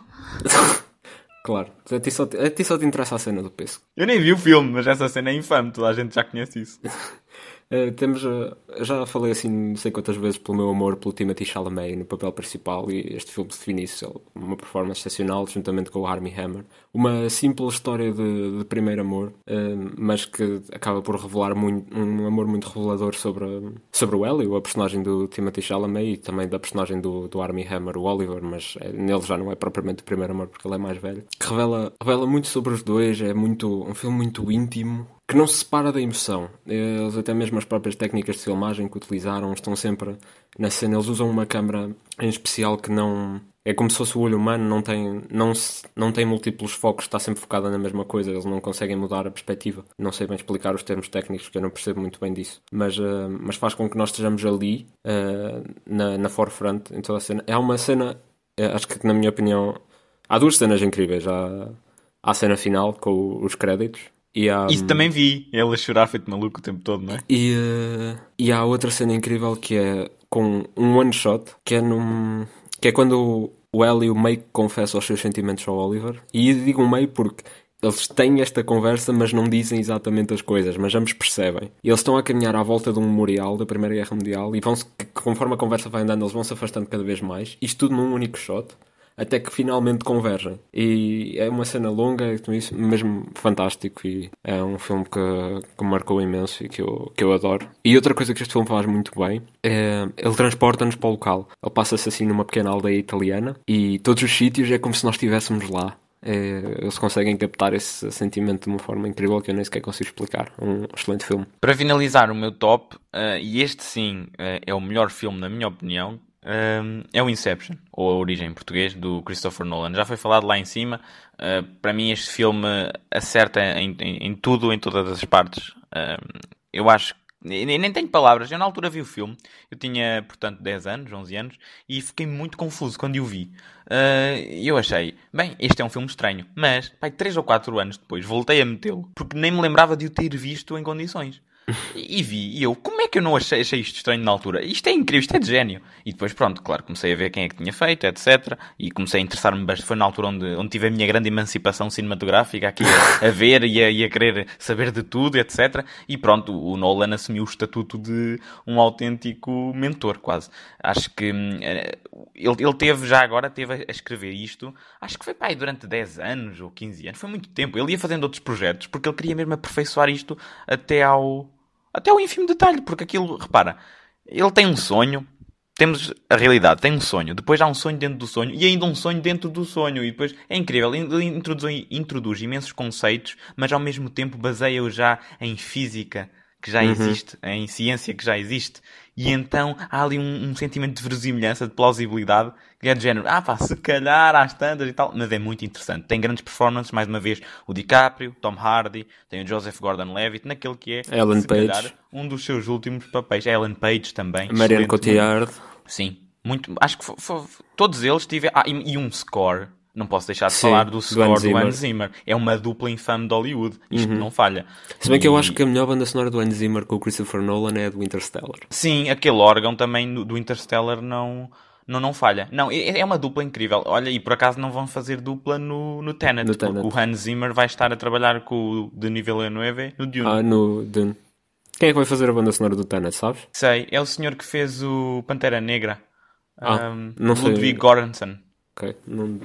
claro, a ti, só te, a ti só te interessa a cena do pesco. Eu nem vi o filme, mas essa cena é infame, toda a gente já conhece isso. Eh, temos, eh, já falei assim não sei quantas vezes pelo meu amor pelo Timothy Chalamet no papel principal e este filme define isso, uma performance excepcional juntamente com o Armie Hammer. Uma simples história de, de primeiro amor, uh, mas que acaba por revelar muito, um amor muito revelador sobre, sobre o Ellie, a personagem do Timothy Chalamet e também da personagem do, do Armie Hammer, o Oliver, mas é, nele já não é propriamente o primeiro amor porque ele é mais velho. Que revela, revela muito sobre os dois, é muito, um filme muito íntimo, que não se separa da emoção. Eles até mesmo as próprias técnicas de filmagem que utilizaram estão sempre na cena. Eles usam uma câmera em especial que não é como se fosse o olho humano, não tem, não, não tem múltiplos focos, está sempre focada na mesma coisa, eles não conseguem mudar a perspectiva. Não sei bem explicar os termos técnicos, que eu não percebo muito bem disso, mas, uh, mas faz com que nós estejamos ali, uh, na, na forefront, em toda a cena. É uma cena, eh, acho que na minha opinião, há duas cenas incríveis. Há, há a cena final, com os créditos, e há, Isso também vi, ela chorar feito maluco o tempo todo, não é? E, uh, e há outra cena incrível que é com um one shot, que é num. que é quando o Ellie meio que confessa os seus sentimentos ao Oliver. E digo meio porque eles têm esta conversa, mas não dizem exatamente as coisas, mas ambos percebem. E eles estão a caminhar à volta de um memorial da Primeira Guerra Mundial e vão conforme a conversa vai andando, eles vão se afastando cada vez mais. Isto tudo num único shot até que finalmente convergem. E é uma cena longa, é mesmo fantástico e é um filme que, que marcou imenso e que eu, que eu adoro. E outra coisa que este filme faz muito bem é ele transporta-nos para o local. Ele passa-se assim numa pequena aldeia italiana e todos os sítios é como se nós estivéssemos lá. É, eles conseguem captar esse sentimento de uma forma incrível que eu nem sequer consigo explicar. Um excelente filme. Para finalizar o meu top, uh, e este sim uh, é o melhor filme, na minha opinião, é o Inception, ou A Origem em português, do Christopher Nolan. Já foi falado lá em cima. Uh, para mim, este filme acerta em, em, em tudo, em todas as partes. eu acho nem, nem tenho palavras. Eu na altura vi o filme, eu tinha, portanto, 10 anos, 11 anos, e fiquei muito confuso quando o vi. Uh, eu achei, bem, este é um filme estranho, mas, pai, 3 ou 4 anos depois, voltei a metê-lo, porque nem me lembrava de o ter visto em condições. E vi, e eu, como é que eu não achei, achei isto estranho na altura? Isto é incrível, isto é de gênio. E depois, pronto, claro, comecei a ver quem é que tinha feito, etc. E comecei a interessar-me bastante. Foi na altura onde, onde tive a minha grande emancipação cinematográfica, aqui a, a ver e a, e a, querer saber de tudo, etc. E pronto, o Nolan assumiu o estatuto de um autêntico mentor, quase. Acho que hum, eh, ele, ele teve, já agora, teve a escrever isto, acho que foi pai durante 10 anos ou 15 anos, foi muito tempo. Ele ia fazendo outros projetos porque ele queria mesmo aperfeiçoar isto até ao até o ínfimo detalhe, porque aquilo, repara, ele tem um sonho, temos a realidade, tem um sonho, depois há um sonho dentro do sonho e ainda um sonho dentro do sonho, e depois é incrível, ele introduz, introduz imensos conceitos, mas ao mesmo tempo baseia-o já em física que já uhum. existe, em ciência que já existe, e então há ali um, um sentimento de verosimilhança, de plausibilidade, que é de género, ah pá, se calhar às tantas e tal, mas é muito interessante. Tem grandes performances, mais uma vez, o DiCaprio, Tom Hardy, tem o Joseph Gordon-Levitt, naquele que é, Ellen Page. Calhar, um dos seus últimos papéis. É Ellen Page também. Marianne Cotillard. Sim, muito, acho que foi, foi, todos eles tiveram, ah, e, e um score não posso deixar de Sim, falar do score do Hans Zimmer. É uma dupla infame de Hollywood. Isto uhum. não falha. Se bem e... que eu acho que a melhor banda sonora do Hans Zimmer com o Christopher Nolan é a do Interstellar. Sim, aquele órgão também do Interstellar não não, não falha. Não, é, é, uma dupla incrível. Olha, e por acaso não vão fazer dupla no, no Tenet, no Tenet. o Hans Zimmer vai estar a trabalhar com o Nível 9 no Dune. Ah, no Dune. Quem é que vai fazer a banda sonora do Tenet, sabes? Sei, é o senhor que fez o Pantera Negra. Ah, um, não sei. Ludwig Göransson. Ok, não,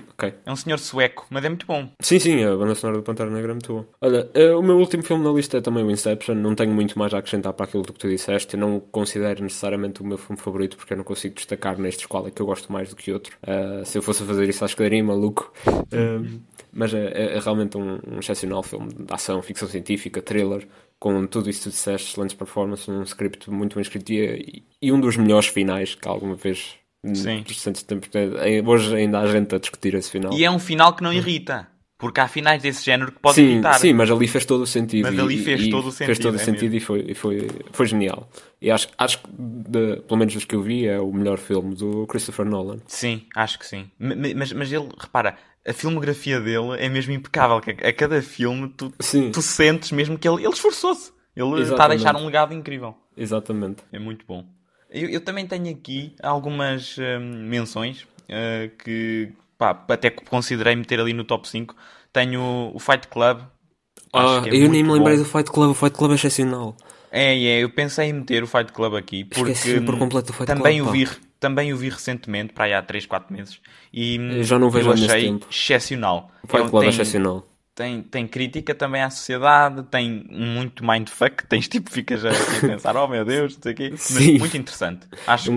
É um senhor sueco, mas é muito bom. Sim, sim, a banda sonora do Pantera Negra é muito boa. Olha, eh, o meu último filme na lista é também o Inception. Não tenho muito mais a acrescentar para aquilo do que tu disseste. Eu não o considero necessariamente o meu filme favorito porque eu não consigo destacar nestes qual é que eu gosto mais do que outro. Uh, se eu fosse fazer isso, acho que daria maluco. Uh, mas é, é, é realmente um, um, excepcional filme de ação, ficção científica, thriller. Com tudo isso que tu disseste, excelentes performances, um script muito bem escrito e, e um dos melhores finais que alguma vez Hum, sim. Hoje ainda há gente a discutir esse final. E é um final que não irrita. Porque há finais desse género que podem sim, irritar. Sim, mas ali fez todo o sentido. Mas ali fez e, todo o sentido. Fez todo é o sentido é mesmo. e, foi, e foi, foi genial. E acho, acho que, de, pelo menos dos que eu vi, é o melhor filme do Christopher Nolan. Sim, acho que sim. Mas, mas ele, repara, a filmografia dele é mesmo impecável. A cada filme tu, tu sentes mesmo que ele, ele esforçou-se. Ele Exatamente. está a deixar um legado incrível. Exatamente. É muito bom. Eu, eu também tenho aqui algumas hum, menções uh, que pá, até considerei meter ali no top 5. Tenho o Fight Club. Ah, é eu nem me lembrei bom. do Fight Club, o Fight Club é excepcional. É, é, eu pensei em meter o Fight Club aqui porque por hum, completo o Fight também Club, o vi, também o vi recentemente, para aí há 3, 4 meses e hum, eu já não vejo eu achei excepcional. O Fight é, Club é tem, é excepcional tem, tem crítica também à sociedade, tem muito mindfuck, tens tipo, ficas a, a pensar, oh meu Deus, não sei quê. Mas Sim. muito interessante. Acho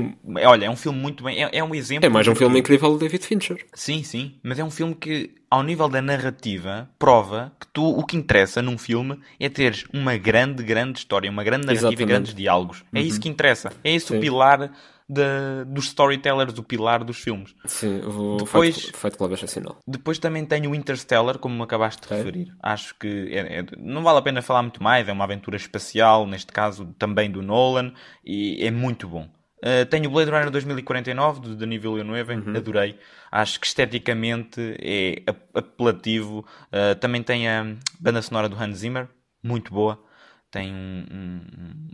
olha, é um filme muito bem, é, é um exemplo. É mais um filme incrível do David Fincher. Sim, sim, mas é um filme que, ao nível da narrativa, prova que tu, o que interessa num filme é teres uma grande, grande história, uma grande narrativa Exatamente. e grandes diálogos. Uhum. É isso uhum. que interessa. É esse sim. o pilar de, dos storytellers, o pilar dos filmes. Sim, o depois, Fight, Club é excepcional. Depois também tem o Interstellar, como me acabaste de é. referir. Acho que é, é, não vale a pena falar muito mais, é uma aventura espacial, neste caso também do Nolan, e é muito bom. Uh, tenho o Blade Runner 2049 do Denis Villeneuve, uhum. adorei. Acho que esteticamente é apelativo. Uh, também tem a banda sonora do Hans Zimmer, muito boa tem um,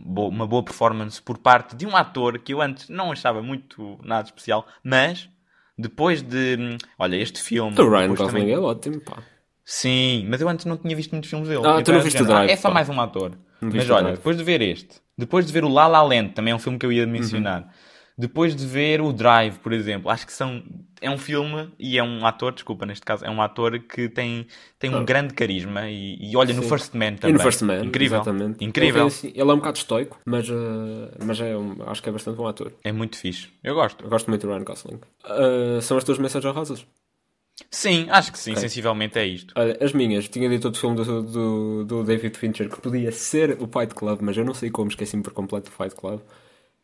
um, uma boa performance por parte de um ator que eu antes não achava muito nada especial, mas depois de. Hum, olha, este filme. O então, Ryan Gosling também... é ótimo, pá. Sim, mas eu antes não tinha visto muitos filmes dele. Ah, eu tu não viste o ah, Drive. Ah, é só mais um ator. Não mas olha, depois de ver este, depois de ver o La La Land, também é um filme que eu ia mencionar. Uhum depois de ver o Drive, por exemplo, acho que são é um filme e é um ator, desculpa, neste caso, é um ator que tem, tem um ah. grande carisma e, e olha Sim. no First Man também. E no First Man, incrível, exatamente. incrível. Ele, ele, é um bocado estoico, mas, uh, mas é um, acho que é bastante bom ator. É muito fixe. Eu gosto. Eu gosto muito do Ryan Gosling. Uh, são as tuas mensagens rosas? Sim, acho que sim, okay. sensivelmente é isto. Olha, as minhas, tinha dito outro filme do, do, do David Fincher que podia ser o Fight Club, mas eu não sei como esqueci-me por completo o Fight Club.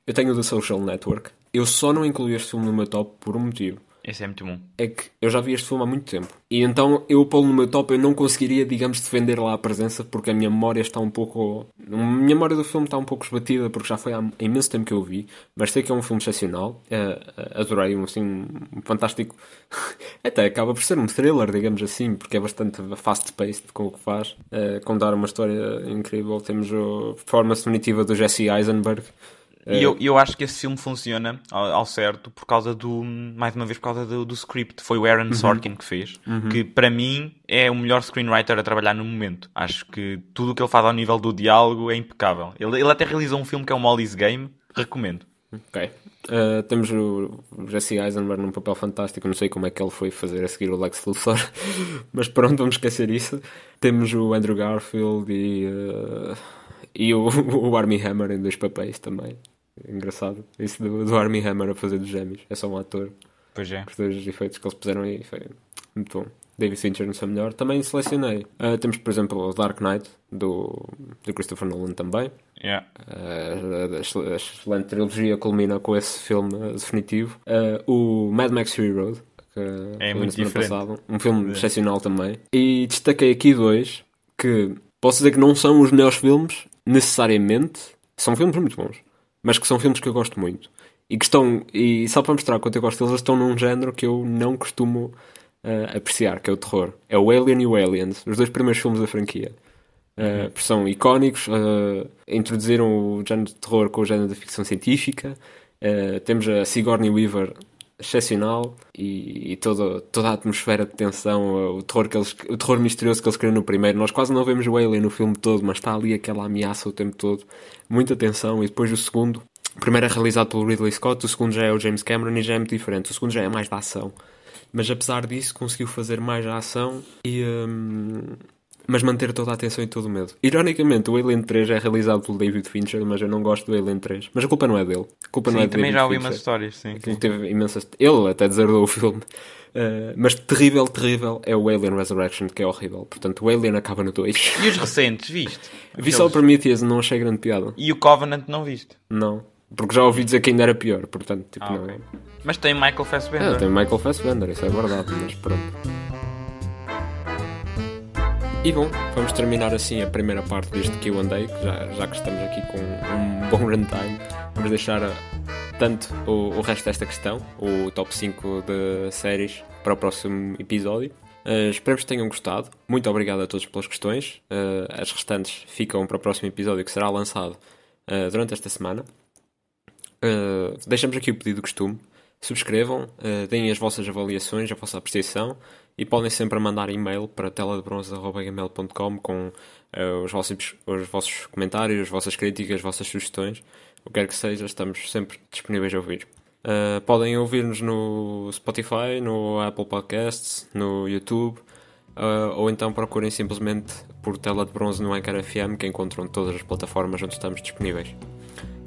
Eu tenho o The Social Network. Eu só não incluí este filme no meu top por um motivo. Esse é muito bom. É que eu já vi este filme há muito tempo. E então eu pô-lo no meu top, eu não conseguiria, digamos, defender lá a presença, porque a minha memória está um pouco. A minha memória do filme está um pouco esbatida, porque já foi há imenso tempo que eu o vi. Mas sei que é um filme excepcional. Uh, adorei, um, assim, um fantástico. Até acaba por ser um thriller, digamos assim, porque é bastante fast-paced com o que faz. Uh, contar uma história incrível. Temos a performance definitiva do Jesse Eisenberg. E eu, é. eu acho que esse filme funciona ao, ao, certo por causa do. Mais uma vez, por causa do, do script. Foi o Aaron uhum. Sorkin que fez, uhum. que para mim é o melhor screenwriter a trabalhar no momento. Acho que tudo o que ele faz ao nível do diálogo é impecável. Ele, ele até realizou um filme que é o Molly's Game, recomendo. Ok. Uh, temos o Jesse Eisenberg num papel fantástico. Não sei como é que ele foi fazer a seguir o Lex Luthor, mas pronto, vamos esquecer isso. Temos o Andrew Garfield e, uh, e o, o Armie Hammer em dois papéis também engraçado. Isso do, do Army Hammer a fazer dos gêmeos. É só um ator. Pois é. Os dois efeitos que eles puseram aí foi muito bom. David Fincher no seu melhor. Também selecionei. Uh, temos, por exemplo, o Dark Knight, do, do Christopher Nolan também. Yeah. Uh, a, a excelente trilogia culmina com esse filme ah, definitivo. Uh, o Mad Max Fury Road, que é muito diferente. Passado. Um filme é. excepcional também. E destaquei aqui dois que posso dizer que não são os melhores filmes, necessariamente. São filmes muito bons mas que são filmes que eu gosto muito. E que estão, e só para mostrar quanto eu gosto deles, eles estão num género que eu não costumo uh, apreciar, que é o terror. É o Alien e o Aliens, os dois primeiros filmes da franquia. Uh, são icónicos, uh, introduziram o género de terror com o género da ficção científica. temos a Sigourney Weaver excepcional e, e toda, toda a atmosfera de tensão, o terror, que eles, o terror misterioso que eles criam no primeiro. Nós quase não vemos o Alien no filme todo, mas está ali aquela ameaça o tempo todo, muita tensão. E depois o segundo, o primeiro é realizado pelo Ridley Scott, o segundo já é o James Cameron e já é muito diferente. O segundo já é mais da ação. Mas apesar disso, conseguiu fazer mais a ação e. Hum, mas manter toda a atenção e todo o medo. Ironicamente, o Alien 3 é realizado pelo David Fincher, mas eu não gosto do Alien 3. Mas a culpa não é dele. A culpa sim, não é também David já ouvi Fincher. umas histórias, sim. Ele, teve imensas... Ele até deserdou o filme. Uh, mas terrível, terrível é o Alien Resurrection, que é horrível. Portanto, o Alien acaba no 2. E os recentes, viste? Vi só o Prometheus, não achei grande piada. E o Covenant não viste? Não. Porque já ouvi dizer que ainda era pior, portanto, tipo, ah, não. Okay. Mas tem Michael Fassbender. É, tem Michael Fassbender, isso é verdade, mas pronto. E bom, vamos terminar assim a primeira parte deste que eu andei, já, já que estamos aqui com um bom runtime, vamos deixar eh, tanto o, o resto desta questão, o top 5 de séries, para o próximo episódio. Uh, que tenham gostado. Muito obrigado a todos pelas questões. Uh, as restantes ficam para o próximo episódio que será lançado uh, durante esta semana. deixamos aqui o pedido do costume. Subscrevam, deem as vossas avaliações, a vossa apreciação. E podem sempre mandar e-mail para teladebronze.gmail.com com uh, os, vossos, os vossos comentários, as vossas críticas, as vossas sugestões, o que quer que seja, estamos sempre disponíveis a ouvir. Uh, podem ouvir-nos no Spotify, no Apple Podcasts, no YouTube, uh, ou então procurem simplesmente por Tela de Bronze no Anchor FM, que encontram todas as plataformas onde estamos disponíveis.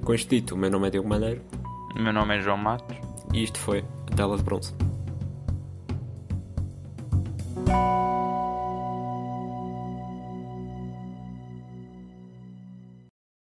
Com isto dito, o meu nome é Diogo Maneiro. O meu nome é João Matos. E isto foi a Tela de Bronze. Música